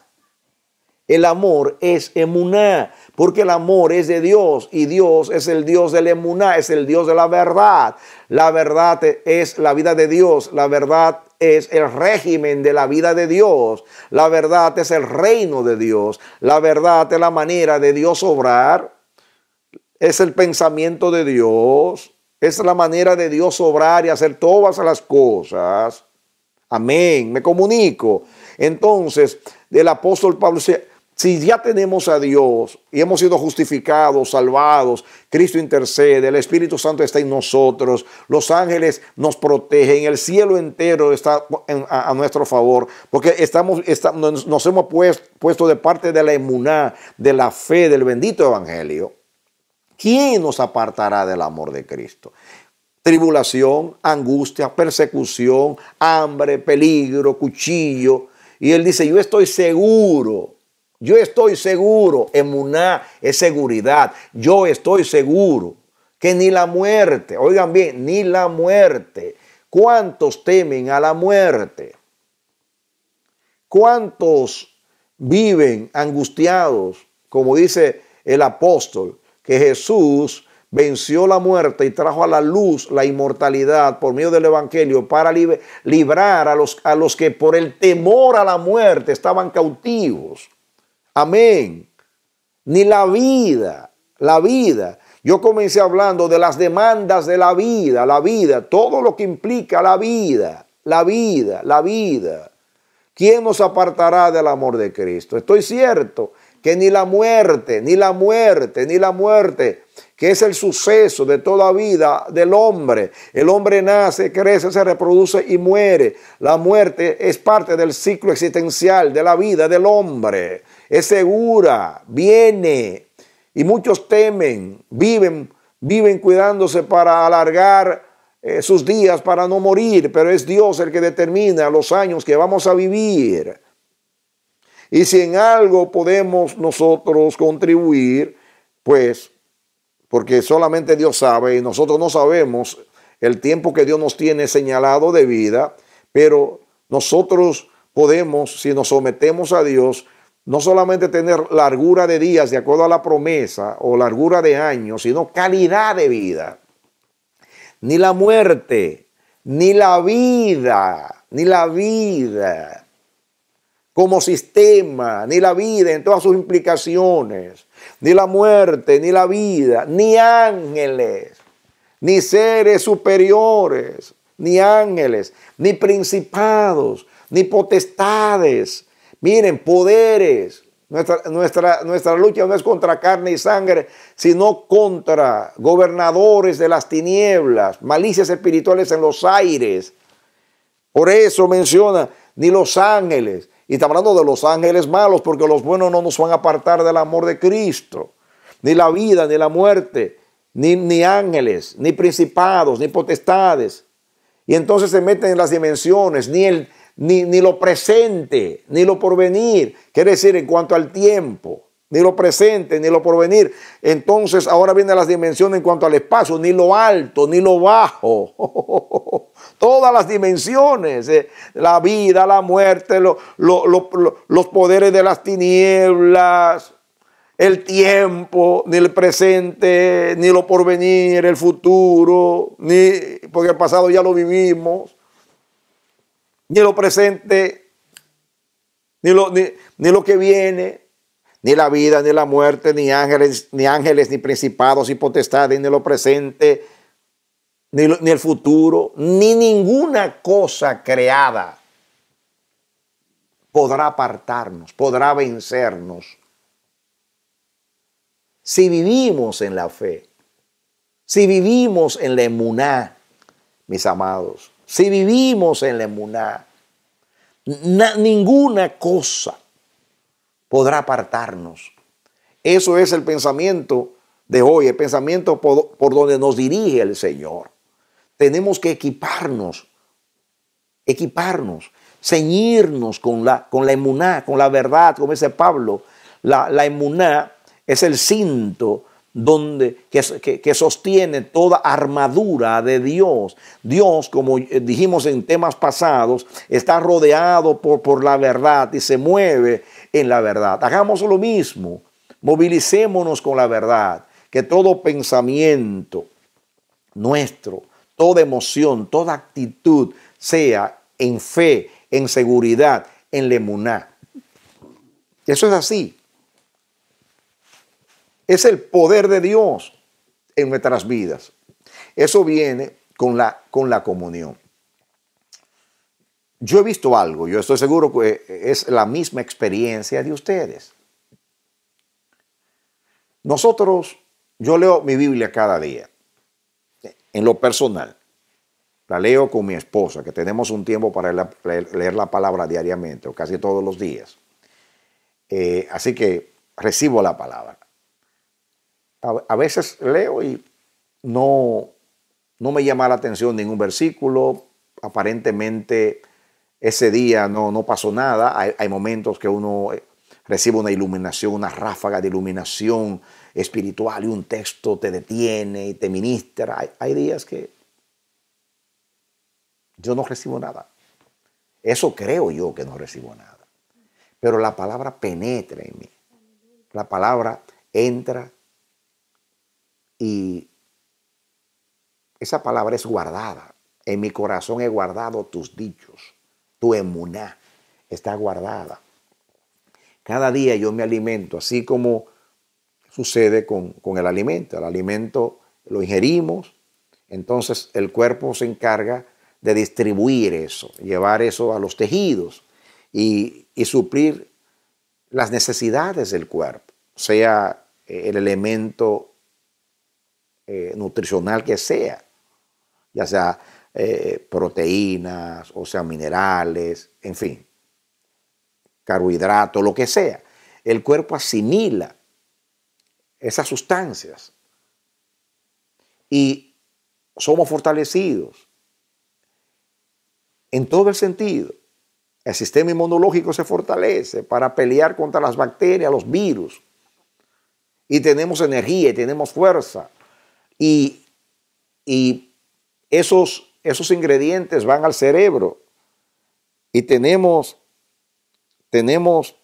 El amor es emuná. Porque el amor es de Dios y Dios es el Dios del emuná, es el Dios de la verdad. La verdad es la vida de Dios, la verdad es el régimen de la vida de Dios, la verdad es el reino de Dios, la verdad es la manera de Dios obrar, es el pensamiento de Dios, es la manera de Dios obrar y hacer todas las cosas. Amén, me comunico. Entonces, el apóstol Pablo dice, si ya tenemos a Dios y hemos sido justificados, salvados, Cristo intercede, el Espíritu Santo está en nosotros, los ángeles nos protegen, el cielo entero está a, nuestro favor, porque estamos, nos, hemos puesto, puesto de parte de la emuná, de la fe, del bendito Evangelio. ¿Quién nos apartará del amor de Cristo? Tribulación, angustia, persecución, hambre, peligro, cuchillo. Y él dice, yo estoy seguro yo estoy seguro, emuná es seguridad. Yo estoy seguro que ni la muerte, oigan bien, ni la muerte. ¿Cuántos temen a la muerte? ¿Cuántos viven angustiados? Como dice el apóstol, que Jesús venció la muerte y trajo a la luz la inmortalidad por medio del Evangelio para librar a los, a los que por el temor a la muerte estaban cautivos. Amén. Ni la vida, la vida. Yo comencé hablando de las demandas de la vida, la vida, todo lo que implica la vida, la vida, la vida. ¿Quién nos apartará del amor de Cristo? Estoy cierto que ni la muerte, ni la muerte, ni la muerte, que es el suceso de toda vida del hombre. El hombre nace, crece, se reproduce y muere. La muerte es parte del ciclo existencial de la vida del hombre es segura, viene, y muchos temen, viven, viven cuidándose para alargar eh, sus días, para no morir, pero es Dios el que determina los años que vamos a vivir. Y si en algo podemos nosotros contribuir, pues, porque solamente Dios sabe y nosotros no sabemos el tiempo que Dios nos tiene señalado de vida, pero nosotros podemos, si nos sometemos a Dios, no solamente tener largura de días de acuerdo a la promesa o largura de años, sino calidad de vida. Ni la muerte, ni la vida, ni la vida como sistema, ni la vida en todas sus implicaciones, ni la muerte, ni la vida, ni ángeles, ni seres superiores, ni ángeles, ni principados, ni potestades, Miren, poderes. Nuestra, nuestra, nuestra lucha no es contra carne y sangre, sino contra gobernadores de las tinieblas, malicias espirituales en los aires. Por eso menciona ni los ángeles. Y está hablando de los ángeles malos, porque los buenos no nos van a apartar del amor de Cristo. Ni la vida, ni la muerte, ni, ni ángeles, ni principados, ni potestades. Y entonces se meten en las dimensiones, ni el, ni, lo presente, ni lo porvenir, quiere decir en cuanto al tiempo, ni lo presente, ni lo porvenir. Entonces ahora vienen las dimensiones en cuanto al espacio, ni lo alto, ni lo bajo. Todas las dimensiones, eh, la vida, la muerte, los poderes de las tinieblas, el tiempo, ni el presente, ni lo porvenir, el futuro, ni, porque el pasado ya lo vivimos ni lo presente, ni lo, que viene, ni la vida, ni la muerte, ni ángeles, ni ángeles, ni principados, y potestades, ni lo presente, ni, ni el futuro, ni ninguna cosa creada podrá apartarnos, podrá vencernos. Si vivimos en la fe, si vivimos en la emuná, mis amados, si vivimos en la emuná, ninguna cosa podrá apartarnos. Eso es el pensamiento de hoy, el pensamiento por, donde nos dirige el Señor. Tenemos que equiparnos, equiparnos, ceñirnos con la, con la emuná, con la verdad, como dice Pablo. La, la emuná es el cinto donde, que, sostiene toda armadura de Dios. Dios, como eh, dijimos en temas pasados, está rodeado por, por la verdad y se mueve en la verdad. Hagamos lo mismo, movilicémonos con la verdad, que todo pensamiento nuestro, toda emoción, toda actitud sea en fe, en seguridad, en lemuná. Eso es así es el poder de Dios en nuestras vidas. Eso viene con la, con la comunión. Yo he visto algo, yo estoy seguro que es la misma experiencia de ustedes. Nosotros, yo leo mi Biblia cada día, en lo personal. La leo con mi esposa, que tenemos un tiempo para leer, la palabra diariamente o casi todos los días. Eh, así que recibo la palabra a, veces leo y no, no me llama la atención ningún versículo, aparentemente ese día no, pasó nada, hay, momentos que uno eh, recibe una iluminación, una ráfaga de iluminación espiritual y un texto te detiene y te ministra. Hay, hay días que yo no recibo nada. Eso creo yo que no recibo nada. Pero la palabra penetra en mí. La palabra entra y esa palabra es guardada. En mi corazón he guardado tus dichos. Tu emuná está guardada. Cada día yo me alimento, así como sucede con, el alimento. El alimento lo ingerimos, entonces el cuerpo se encarga de distribuir eso, llevar eso a los tejidos y, y suplir las necesidades del cuerpo, sea eh, el elemento eh, nutricional que sea, ya sea eh, proteínas, o sea, minerales, en fin, carbohidratos, lo que sea. El cuerpo asimila esas sustancias y somos fortalecidos en todo el sentido. El sistema inmunológico se fortalece para pelear contra las bacterias, los virus. Y tenemos energía y tenemos fuerza y, esos, ingredientes van al cerebro y tenemos, tenemos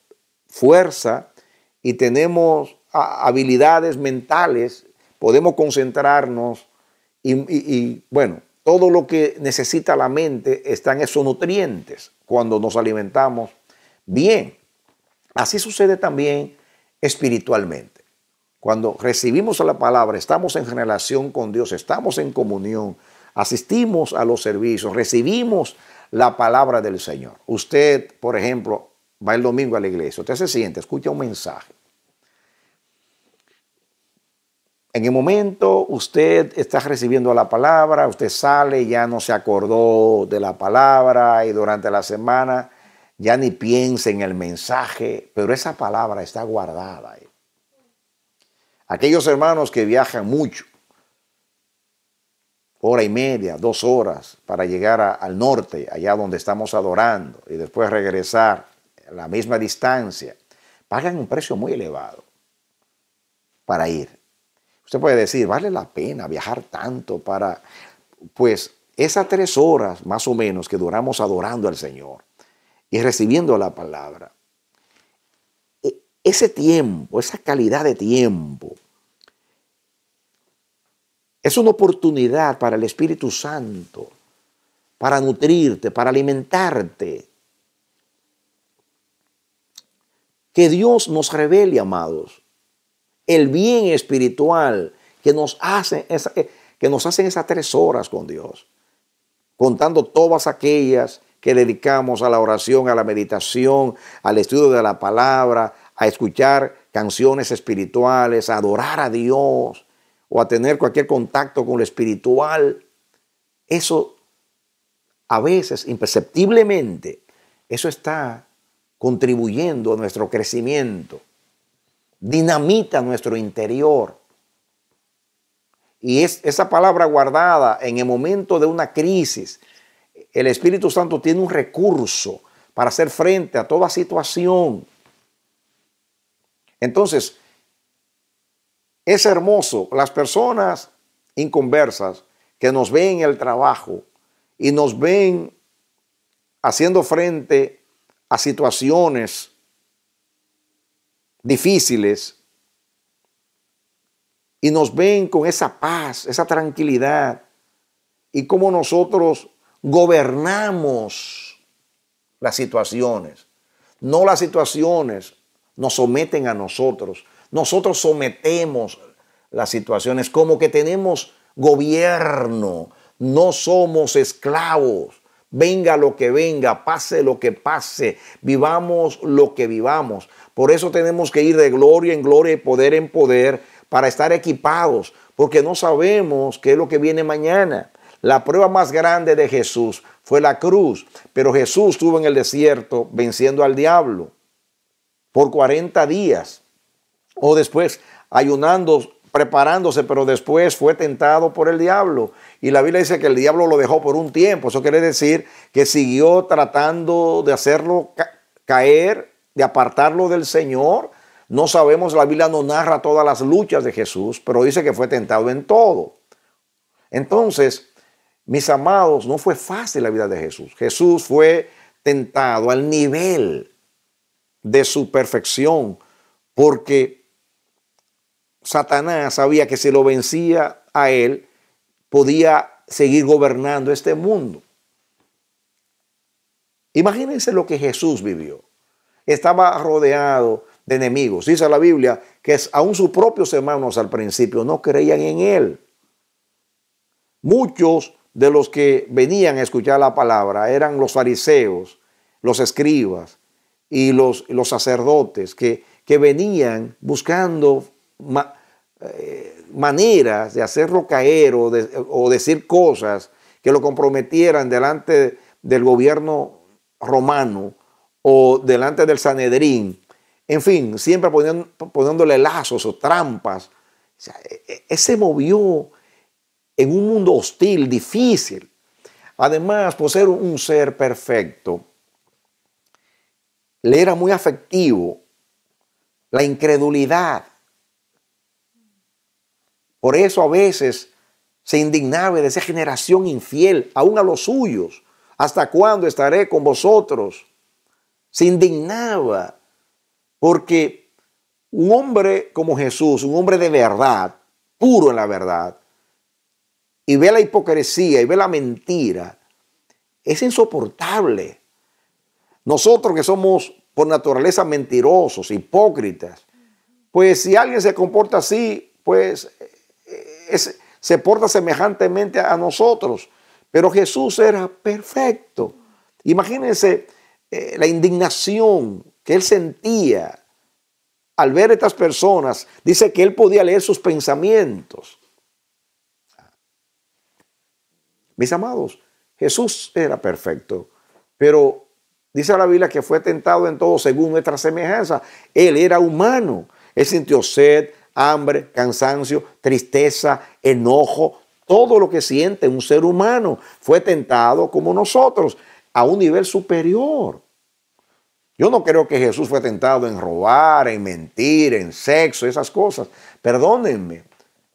fuerza y tenemos habilidades mentales, podemos concentrarnos y, y, bueno, todo lo que necesita la mente está en esos nutrientes cuando nos alimentamos bien. Así sucede también espiritualmente. Cuando recibimos la palabra, estamos en relación con Dios, estamos en comunión, asistimos a los servicios, recibimos la palabra del Señor. Usted, por ejemplo, va el domingo a la iglesia, usted se siente, escucha un mensaje. En el momento usted está recibiendo la palabra, usted sale, ya no se acordó de la palabra y durante la semana ya ni piensa en el mensaje, pero esa palabra está guardada Aquellos hermanos que viajan mucho, hora y media, dos horas, para llegar al norte, allá donde estamos adorando, y después regresar a la misma distancia, pagan un precio muy elevado para ir. Usted puede decir, vale la pena viajar tanto para, pues, esas tres horas más o menos que duramos adorando al Señor y recibiendo la palabra, ese tiempo, esa calidad de tiempo, es una oportunidad para el Espíritu Santo, para nutrirte, para alimentarte. Que Dios nos revele, amados, el bien espiritual que nos hacen, que nos hacen esas tres horas con Dios, contando todas aquellas que dedicamos a la oración, a la meditación, al estudio de la palabra, a escuchar canciones espirituales, a adorar a Dios o a tener cualquier contacto con lo espiritual, eso a veces imperceptiblemente, eso está contribuyendo a nuestro crecimiento, dinamita nuestro interior. Y es esa palabra guardada en el momento de una crisis, el Espíritu Santo tiene un recurso para hacer frente a toda situación entonces, es hermoso. Las personas inconversas que nos ven el trabajo y nos ven haciendo frente a situaciones difíciles y nos ven con esa paz, esa tranquilidad y cómo nosotros gobernamos las situaciones, no las situaciones nos someten a nosotros. Nosotros sometemos las situaciones como que tenemos gobierno, no somos esclavos. Venga lo que venga, pase lo que pase, vivamos lo que vivamos. Por eso tenemos que ir de gloria en gloria y poder en poder para estar equipados, porque no sabemos qué es lo que viene mañana. La prueba más grande de Jesús fue la cruz, pero Jesús estuvo en el desierto venciendo al diablo por 40 días. O después, ayunando, preparándose, pero después fue tentado por el diablo. Y la Biblia dice que el diablo lo dejó por un tiempo. Eso quiere decir que siguió tratando de hacerlo caer, de apartarlo del Señor. No sabemos, la Biblia no narra todas las luchas de Jesús, pero dice que fue tentado en todo. Entonces, mis amados, no fue fácil la vida de Jesús. Jesús fue tentado al nivel de su perfección, porque Satanás sabía que si lo vencía a él, podía seguir gobernando este mundo. Imagínense lo que Jesús vivió. Estaba rodeado de enemigos. Dice la Biblia que aún sus propios hermanos al principio no creían en él. Muchos de los que venían a escuchar la palabra eran los fariseos, los escribas, y los, los sacerdotes que, venían buscando eh, maneras de hacerlo caer o, decir cosas que lo comprometieran delante del gobierno romano o delante del Sanedrín. En fin, siempre poniéndole lazos o trampas. Él se e, e, movió en un mundo hostil, difícil. Además, por ser un ser perfecto, le era muy afectivo, la incredulidad. Por eso a veces se indignaba de esa generación infiel, aún a los suyos. ¿Hasta cuándo estaré con vosotros? Se indignaba porque un hombre como Jesús, un hombre de verdad, puro en la verdad, y ve la hipocresía y ve la mentira, es insoportable. Nosotros que somos por naturaleza mentirosos, hipócritas, pues si alguien se comporta así, pues eh, se porta semejantemente a nosotros. Pero Jesús era perfecto. Imagínense eh, la indignación que él sentía al ver a estas personas. Dice que él podía leer sus pensamientos. Mis amados, Jesús era perfecto, pero Dice la Biblia que fue tentado en todo según nuestra semejanza. Él era humano. Él sintió sed, hambre, cansancio, tristeza, enojo, todo lo que siente un ser humano. Fue tentado como nosotros, a un nivel superior. Yo no creo que Jesús fue tentado en robar, en mentir, en sexo, esas cosas. Perdónenme.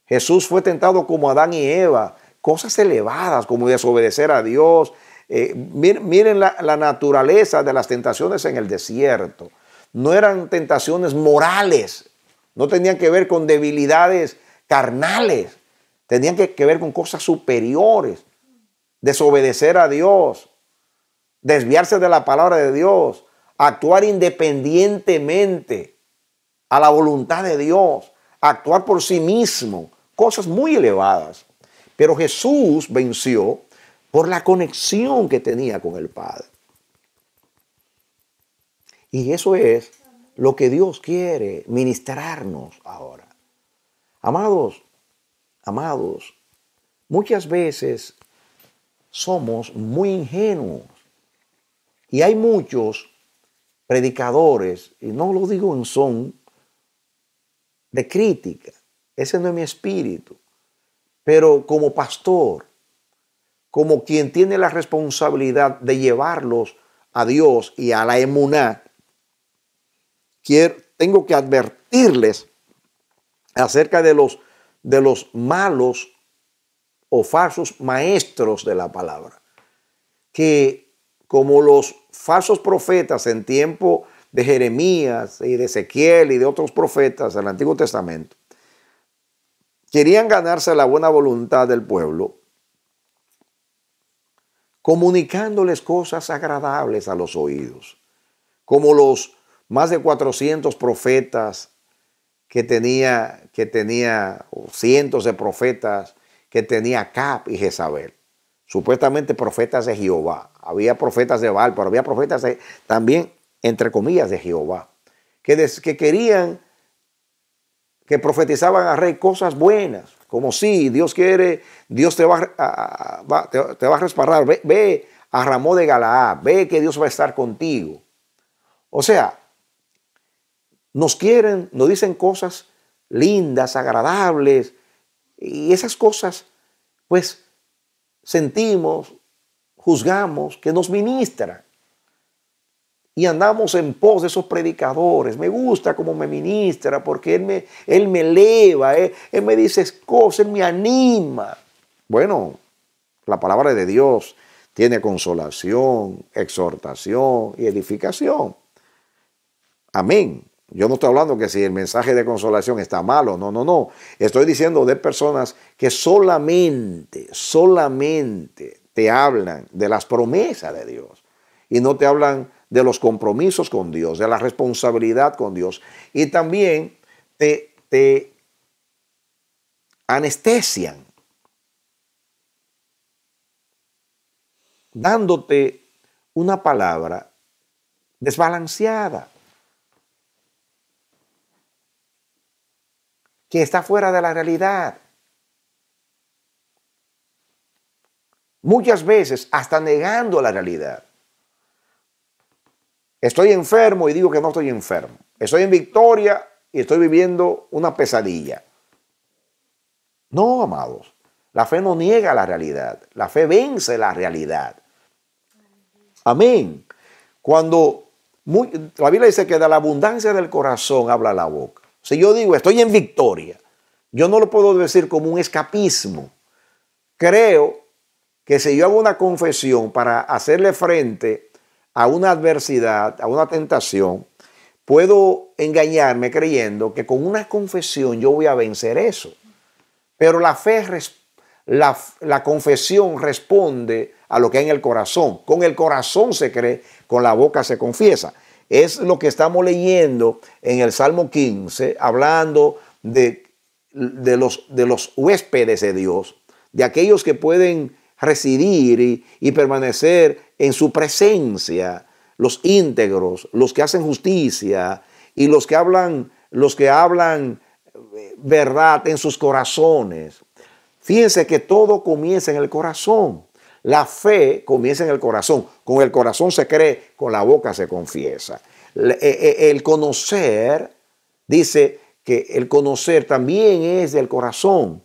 Jesús fue tentado como Adán y Eva, cosas elevadas como desobedecer a Dios, eh, miren, la, naturaleza de las tentaciones en el desierto. No eran tentaciones morales, no tenían que ver con debilidades carnales, tenían que, ver con cosas superiores. Desobedecer a Dios, desviarse de la palabra de Dios, actuar independientemente a la voluntad de Dios, actuar por sí mismo, cosas muy elevadas. Pero Jesús venció por la conexión que tenía con el Padre. Y eso es lo que Dios quiere ministrarnos ahora. Amados, amados, muchas veces somos muy ingenuos y hay muchos predicadores, y no lo digo en son de crítica, ese no es mi espíritu, pero como pastor como quien tiene la responsabilidad de llevarlos a Dios y a la emuná, quiero, tengo que advertirles acerca de los, de los malos o falsos maestros de la palabra, que como los falsos profetas en tiempo de Jeremías y de Ezequiel y de otros profetas del Antiguo Testamento, querían ganarse la buena voluntad del pueblo comunicándoles cosas agradables a los oídos, como los más de 400 profetas que tenía, que tenía o cientos de profetas que tenía Cap y Jezabel, supuestamente profetas de Jehová. Había profetas de Baal, pero había profetas también, entre comillas, de Jehová, que, que querían, que profetizaban a rey cosas buenas, como si Dios quiere, Dios te va a, va, te, va a resparar. Ve, a Ramón de Galaá, ve que Dios va a estar contigo. O sea, nos quieren, nos dicen cosas lindas, agradables, y esas cosas, pues sentimos, juzgamos, que nos ministran y andamos en pos de esos predicadores. Me gusta como me ministra porque Él me, él me eleva, él, eh. él me dice cosas, Él me anima. Bueno, la palabra de Dios tiene consolación, exhortación y edificación. Amén. Yo no estoy hablando que si el mensaje de consolación está malo, no, no, no. Estoy diciendo de personas que solamente, solamente te hablan de las promesas de Dios y no te hablan de los compromisos con Dios, de la responsabilidad con Dios. Y también te, te anestesian, dándote una palabra desbalanceada, que está fuera de la realidad. Muchas veces hasta negando la realidad. Estoy enfermo y digo que no estoy enfermo. Estoy en victoria y estoy viviendo una pesadilla. No, amados. La fe no niega la realidad. La fe vence la realidad. Amén. Cuando muy, la Biblia dice que de la abundancia del corazón habla la boca. Si yo digo estoy en victoria, yo no lo puedo decir como un escapismo. Creo que si yo hago una confesión para hacerle frente a una adversidad, a una tentación, puedo engañarme creyendo que con una confesión yo voy a vencer eso. Pero la fe, la, la confesión responde a lo que hay en el corazón. Con el corazón se cree, con la boca se confiesa. Es lo que estamos leyendo en el Salmo 15, hablando de, de, los, de los huéspedes de Dios, de aquellos que pueden residir y, y permanecer en su presencia los íntegros, los que hacen justicia y los que hablan, los que hablan eh, verdad en sus corazones. Fíjense que todo comienza en el corazón. La fe comienza en el corazón. Con el corazón se cree, con la boca se confiesa. Eh, eh, el conocer, dice que el conocer también es del corazón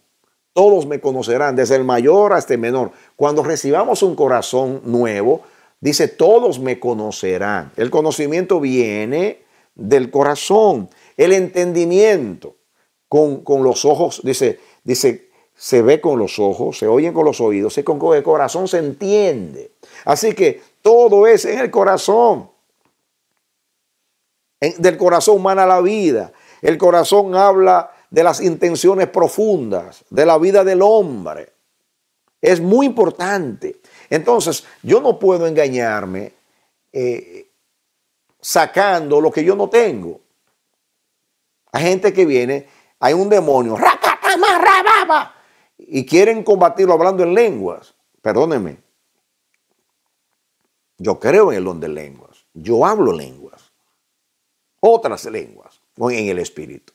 todos me conocerán, desde el mayor hasta el menor. Cuando recibamos un corazón nuevo, dice, todos me conocerán. El conocimiento viene del corazón, el entendimiento con, los ojos, dice, dice, se ve con los ojos, se oyen con los oídos, se con el corazón se entiende. Así que todo es en el corazón. del corazón humana la vida. El corazón habla de las intenciones profundas, de la vida del hombre. Es muy importante. Entonces, yo no puedo engañarme eh, sacando lo que yo no tengo. Hay gente que viene, hay un demonio, y quieren combatirlo hablando en lenguas. Perdóneme. Yo creo en el don de lenguas. Yo hablo lenguas. Otras lenguas. En el espíritu.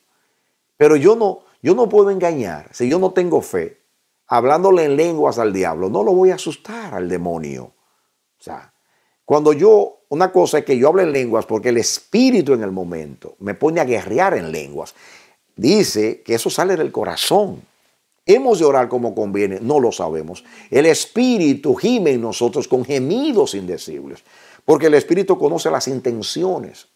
Pero yo no, yo no puedo engañar. Si yo no tengo fe, hablándole en lenguas al diablo, no lo voy a asustar al demonio. O sea, cuando yo, una cosa es que yo hable en lenguas porque el espíritu en el momento me pone a guerrear en lenguas. Dice que eso sale del corazón. Hemos de orar como conviene, no lo sabemos. El espíritu gime en nosotros con gemidos indecibles, porque el espíritu conoce las intenciones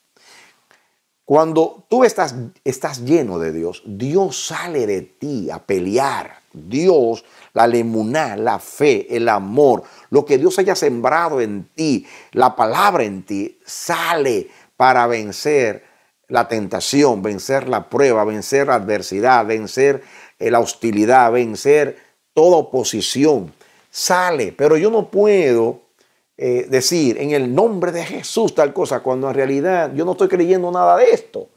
cuando tú estás, estás lleno de Dios, Dios sale de ti a pelear. Dios, la lemuná, la fe, el amor, lo que Dios haya sembrado en ti, la palabra en ti, sale para vencer la tentación, vencer la prueba, vencer la adversidad, vencer eh, la hostilidad, vencer toda oposición. Sale, pero yo no puedo eh, decir en el nombre de Jesús tal cosa, cuando en realidad yo no estoy creyendo nada de esto.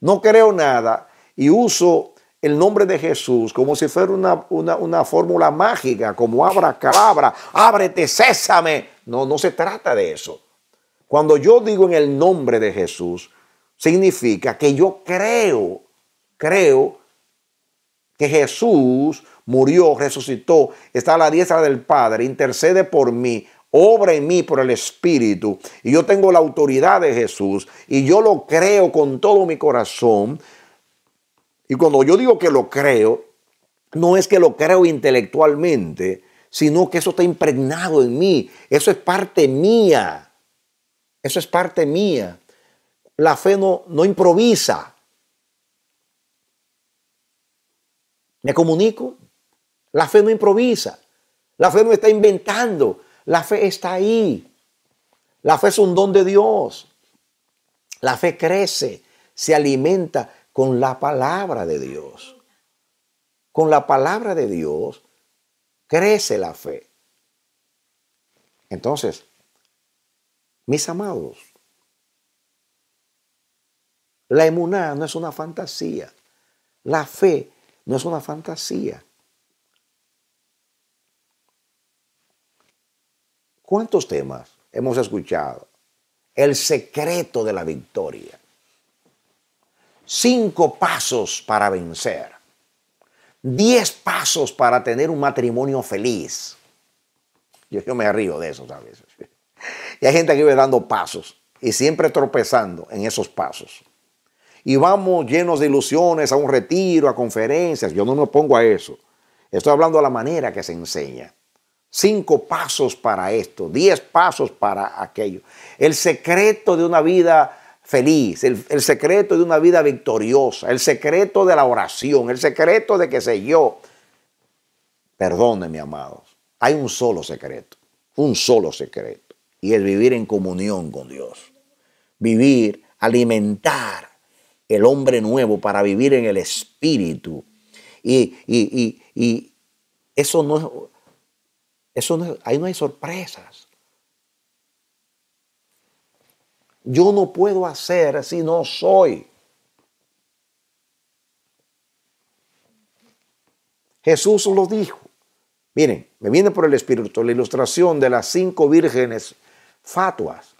No creo nada y uso el nombre de Jesús como si fuera una, una, fórmula mágica, como abra cabra, ábrete, césame. No, no se trata de eso. Cuando yo digo en el nombre de Jesús, significa que yo creo, creo que Jesús murió, resucitó, está a la diestra del Padre, intercede por mí, obra en mí por el Espíritu y yo tengo la autoridad de Jesús y yo lo creo con todo mi corazón. Y cuando yo digo que lo creo, no es que lo creo intelectualmente, sino que eso está impregnado en mí. Eso es parte mía. Eso es parte mía. La fe no, improvisa. ¿Me comunico? La fe no improvisa. La fe no está inventando. La fe está ahí. La fe es un don de Dios. La fe crece, se alimenta con la palabra de Dios. Con la palabra de Dios crece la fe. Entonces, mis amados, la emuná no es una fantasía. La fe no es una fantasía. ¿Cuántos temas hemos escuchado? El secreto de la victoria. Cinco pasos para vencer. Diez pasos para tener un matrimonio feliz. Yo, me río de eso a veces. Y hay gente que vive dando pasos y siempre tropezando en esos pasos. Y vamos llenos de ilusiones a un retiro, a conferencias. Yo no me opongo a eso. Estoy hablando de la manera que se enseña cinco pasos para esto, diez pasos para aquello. El secreto de una vida feliz, el, secreto de una vida victoriosa, el secreto de la oración, el secreto de que sé yo. Perdónenme, amados. Hay un solo secreto, un solo secreto, y es vivir en comunión con Dios. Vivir, alimentar el hombre nuevo para vivir en el espíritu. Y, y eso no es eso no, ahí no hay sorpresas. Yo no puedo hacer si no soy. Jesús lo dijo. Miren, me viene por el Espíritu la ilustración de las cinco vírgenes fatuas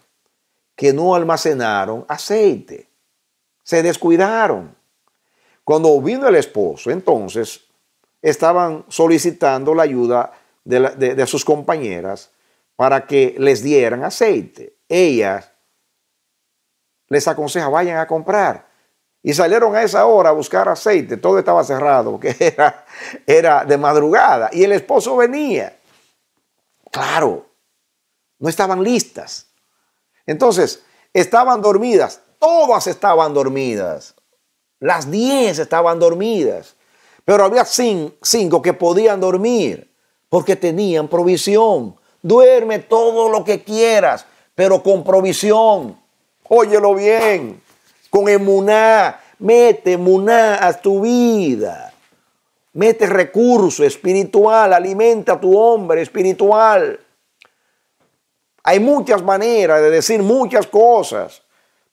que no almacenaron aceite. Se descuidaron. Cuando vino el esposo, entonces estaban solicitando la ayuda de, sus compañeras para que les dieran aceite. Ellas les aconseja, vayan a comprar. Y salieron a esa hora a buscar aceite. Todo estaba cerrado, que era, era de madrugada. Y el esposo venía. Claro, no estaban listas. Entonces, estaban dormidas. Todas estaban dormidas. Las 10 estaban dormidas. Pero había cinco que podían dormir porque tenían provisión. Duerme todo lo que quieras, pero con provisión. Óyelo bien, con emuná, mete emuná a tu vida. Mete recurso espiritual, alimenta a tu hombre espiritual. Hay muchas maneras de decir muchas cosas,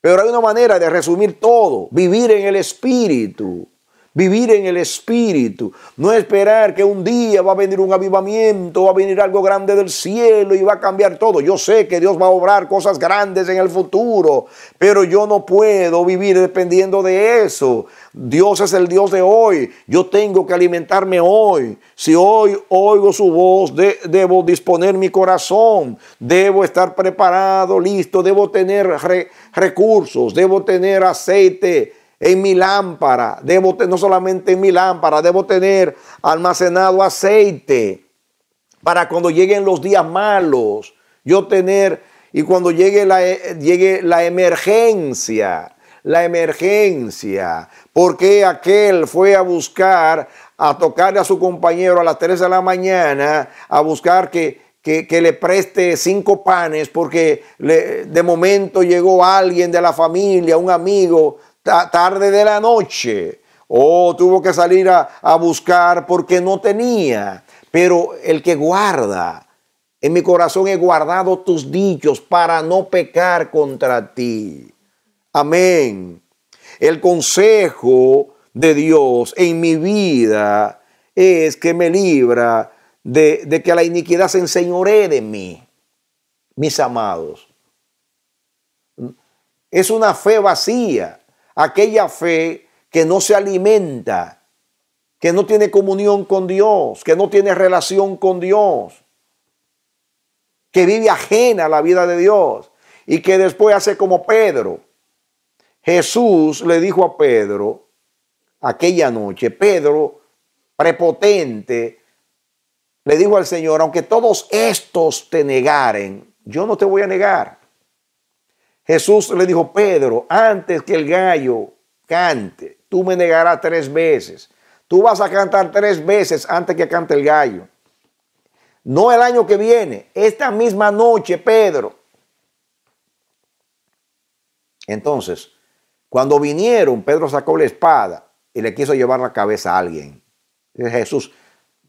pero hay una manera de resumir todo, vivir en el espíritu vivir en el Espíritu, no esperar que un día va a venir un avivamiento, va a venir algo grande del cielo y va a cambiar todo. Yo sé que Dios va a obrar cosas grandes en el futuro, pero yo no puedo vivir dependiendo de eso. Dios es el Dios de hoy, yo tengo que alimentarme hoy. Si hoy oigo su voz, debo disponer mi corazón, debo estar preparado, listo, debo tener recursos, debo tener aceite en mi lámpara, debo no solamente en mi lámpara, debo tener almacenado aceite para cuando lleguen los días malos, yo tener y cuando llegue la, eh, llegue la emergencia, la emergencia, porque aquel fue a buscar, a tocarle a su compañero a las 3 de la mañana, a buscar que, que, que, le preste cinco panes, porque de momento llegó alguien de la familia, un amigo, tarde de la noche o tuvo que salir a, buscar porque no tenía. Pero el que guarda, en mi corazón he guardado tus dichos para no pecar contra ti. Amén. El consejo de Dios en mi vida es que me libra de, de que la iniquidad se enseñore de mí, mis amados. Es una fe vacía aquella fe que no se alimenta, que no tiene comunión con Dios, que no tiene relación con Dios, que vive ajena a la vida de Dios y que después hace como Pedro. Jesús le dijo a Pedro aquella noche, Pedro, prepotente, le dijo al Señor, aunque todos estos te negaren, yo no te voy a negar. Jesús le dijo, Pedro, antes que el gallo cante, tú me negarás tres veces. Tú vas a cantar tres veces antes que cante el gallo. No el año que viene, esta misma noche, Pedro. Entonces, cuando vinieron, Pedro sacó la espada y le quiso llevar la cabeza a alguien. Jesús,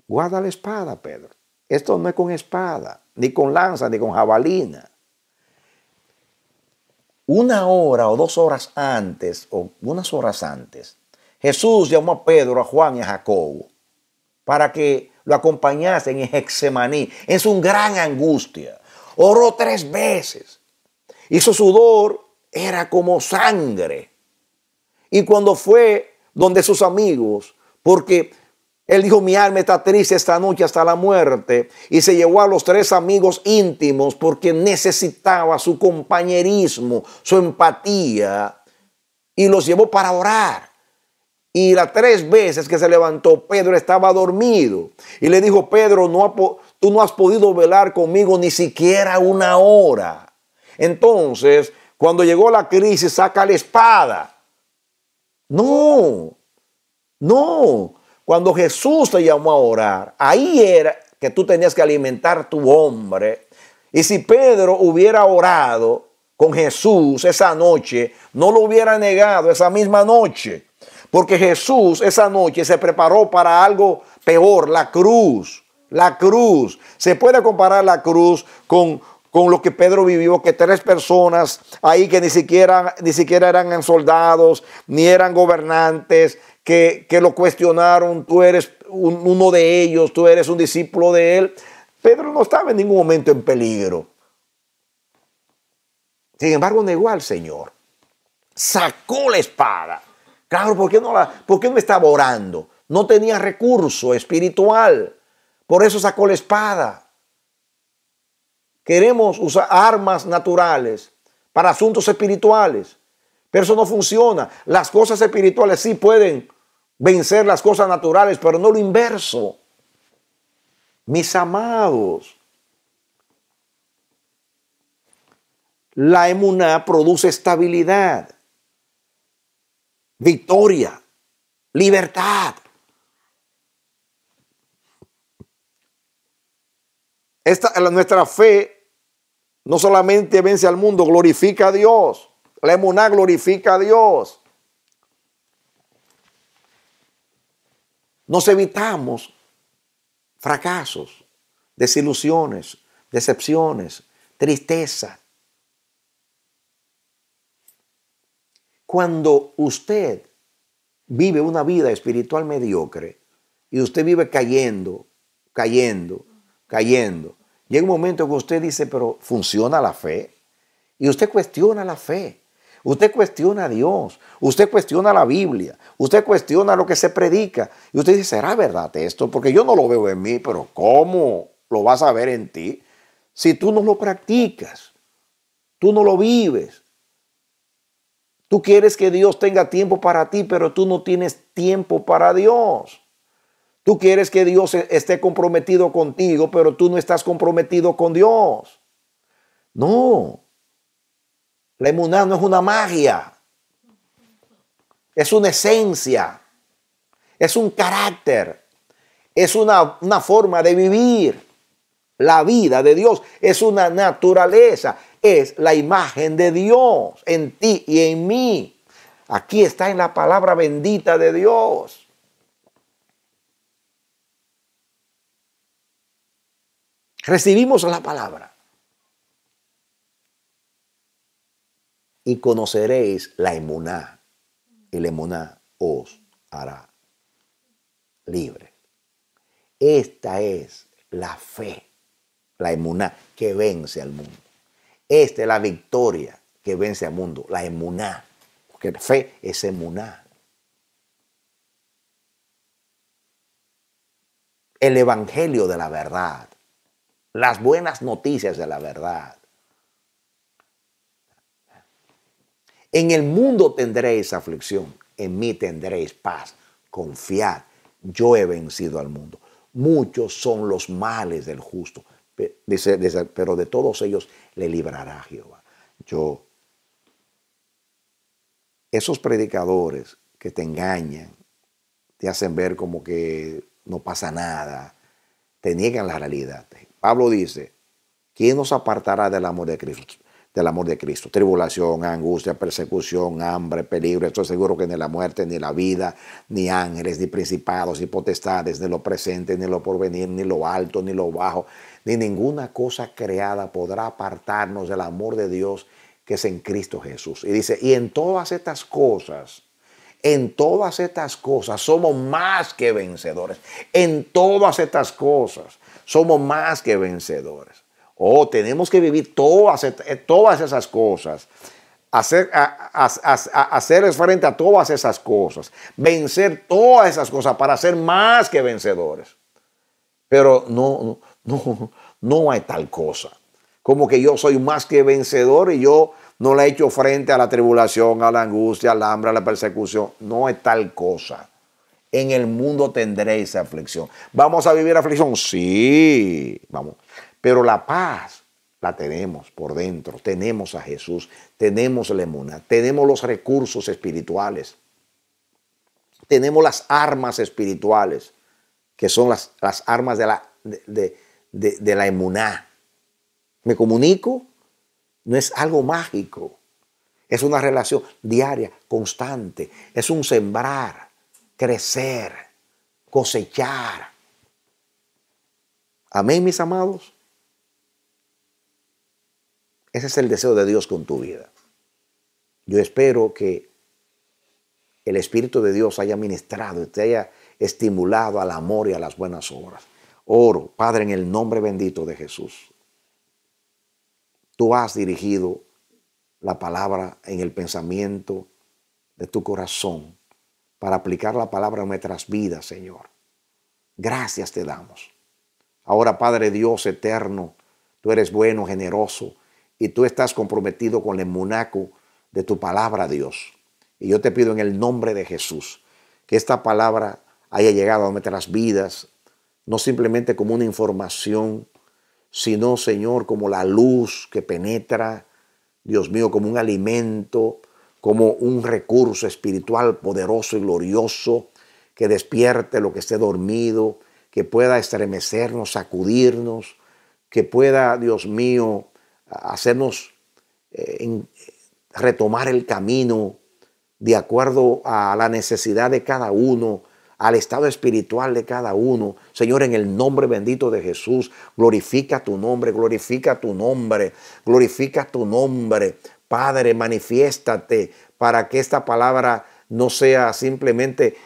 guarda la espada, Pedro. Esto no es con espada, ni con lanza, ni con jabalina una hora o dos horas antes, o unas horas antes, Jesús llamó a Pedro, a Juan y a Jacobo para que lo acompañasen en Hexemaní. Es su gran angustia. Oró tres veces y su sudor era como sangre. Y cuando fue donde sus amigos, porque él dijo, mi alma está triste esta noche hasta la muerte. Y se llevó a los tres amigos íntimos porque necesitaba su compañerismo, su empatía. Y los llevó para orar. Y las tres veces que se levantó, Pedro estaba dormido. Y le dijo, Pedro, no, tú no has podido velar conmigo ni siquiera una hora. Entonces, cuando llegó la crisis, saca la espada. No, no, cuando Jesús te llamó a orar, ahí era que tú tenías que alimentar tu hombre. Y si Pedro hubiera orado con Jesús esa noche, no lo hubiera negado esa misma noche. Porque Jesús esa noche se preparó para algo peor, la cruz. La cruz. Se puede comparar la cruz con, con lo que Pedro vivió, que tres personas ahí que ni siquiera, ni siquiera eran soldados, ni eran gobernantes, que, lo cuestionaron, tú eres uno de ellos, tú eres un discípulo de él. Pedro no estaba en ningún momento en peligro. Sin embargo, negó al Señor. Sacó la espada. Claro, ¿por qué no, la, por qué no estaba orando? No tenía recurso espiritual. Por eso sacó la espada. Queremos usar armas naturales para asuntos espirituales, pero eso no funciona. Las cosas espirituales sí pueden vencer las cosas naturales, pero no lo inverso. Mis amados, la emuná produce estabilidad, victoria, libertad. Esta, nuestra fe no solamente vence al mundo, glorifica a Dios. La emuná glorifica a Dios. nos evitamos fracasos, desilusiones, decepciones, tristeza. Cuando usted vive una vida espiritual mediocre y usted vive cayendo, cayendo, cayendo, llega un momento que usted dice, pero ¿funciona la fe? Y usted cuestiona la fe. Usted cuestiona a Dios, usted cuestiona la Biblia, usted cuestiona lo que se predica y usted dice, ¿será verdad esto? Porque yo no lo veo en mí, pero ¿cómo lo vas a ver en ti si tú no lo practicas? Tú no lo vives. Tú quieres que Dios tenga tiempo para ti, pero tú no tienes tiempo para Dios. Tú quieres que Dios e-, esté comprometido contigo, pero tú no estás comprometido con Dios. No, la emuná no es una magia, es una esencia, es un carácter, es una, una forma de vivir. La vida de Dios es una naturaleza, es la imagen de Dios en ti y en mí. Aquí está en la palabra bendita de Dios. Recibimos la palabra. y conoceréis la emuná. Y la emuná os hará libre. Esta es la fe, la emuná que vence al mundo. Esta es la victoria que vence al mundo, la emuná. Porque fe es emuná. El evangelio de la verdad. Las buenas noticias de la verdad En el mundo tendréis aflicción, en mí tendréis paz. Confiad, yo he vencido al mundo. Muchos son los males del justo, pero de todos ellos le librará Jehová. Yo, esos predicadores que te engañan, te hacen ver como que no pasa nada, te niegan la realidad. Pablo dice, ¿quién nos apartará del amor de Cristo? del amor de Cristo. Tribulación, angustia, persecución, hambre, peligro. Estoy seguro que ni la muerte, ni la vida, ni ángeles, ni principados, ni potestades, ni lo presente, ni lo porvenir, ni lo alto, ni lo bajo, ni ninguna cosa creada podrá apartarnos del amor de Dios que es en Cristo Jesús. Y dice, y en todas estas cosas, en todas estas cosas somos más que vencedores. En todas estas cosas somos más que vencedores. Oh, tenemos que vivir todas, eh, todas esas cosas. Hacer, frente a todas esas cosas. Vencer todas esas cosas para ser más que vencedores. Pero no, no, hay tal cosa. Como que yo soy más que vencedor y yo no le he hecho frente a la tribulación, a la angustia, al hambre, a la persecución. No es tal cosa. En el mundo tendréis aflicción. ¿Vamos a vivir aflicción? Sí. Vamos. Pero la paz la tenemos por dentro, tenemos a Jesús, tenemos la emuná. tenemos los recursos espirituales, tenemos las armas espirituales, que son las, armas de la, de, de la emuná. Me comunico, no es algo mágico, es una relación diaria, constante, es un sembrar, crecer, cosechar. Amén, mis amados. Ese es el deseo de Dios con tu vida. Yo espero que el Espíritu de Dios haya ministrado y te haya estimulado al amor y a las buenas obras. Oro, Padre, en el nombre bendito de Jesús. Tú has dirigido la palabra en el pensamiento de tu corazón para aplicar la palabra en nuestras vidas, Señor. Gracias te damos. Ahora, Padre Dios eterno, tú eres bueno, generoso, y tú estás comprometido con el monaco de tu palabra, Dios. Y yo te pido en el nombre de Jesús que esta palabra haya llegado a las vidas, no simplemente como una información, sino, Señor, como la luz que penetra, Dios mío, como un alimento, como un recurso espiritual poderoso y glorioso que despierte lo que esté dormido, que pueda estremecernos, sacudirnos, que pueda, Dios mío, hacernos eh, en, eh, retomar el camino de acuerdo a la necesidad de cada uno, al estado espiritual de cada uno. Señor, en el nombre bendito de Jesús, glorifica tu nombre, glorifica tu nombre, glorifica tu nombre. Padre, manifiéstate para que esta palabra no sea simplemente,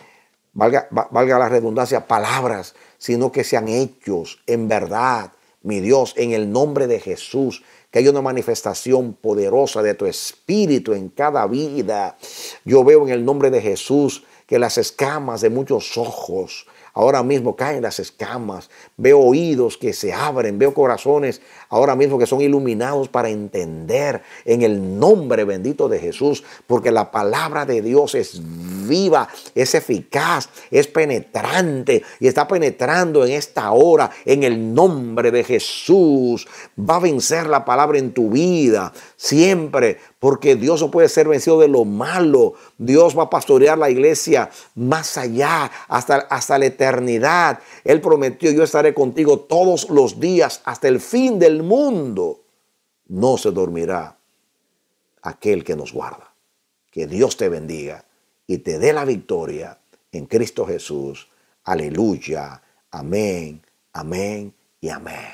valga, valga la redundancia, palabras, sino que sean hechos en verdad, mi Dios, en el nombre de Jesús, que hay una manifestación poderosa de tu espíritu en cada vida. Yo veo en el nombre de Jesús que las escamas de muchos ojos Ahora mismo caen las escamas, veo oídos que se abren, veo corazones ahora mismo que son iluminados para entender en el nombre bendito de Jesús, porque la palabra de Dios es viva, es eficaz, es penetrante y está penetrando en esta hora en el nombre de Jesús. Va a vencer la palabra en tu vida siempre porque Dios no puede ser vencido de lo malo. Dios va a pastorear la iglesia más allá, hasta, hasta la eternidad. Él prometió, yo estaré contigo todos los días, hasta el fin del mundo. No se dormirá aquel que nos guarda. Que Dios te bendiga y te dé la victoria en Cristo Jesús. Aleluya. Amén, amén y amén.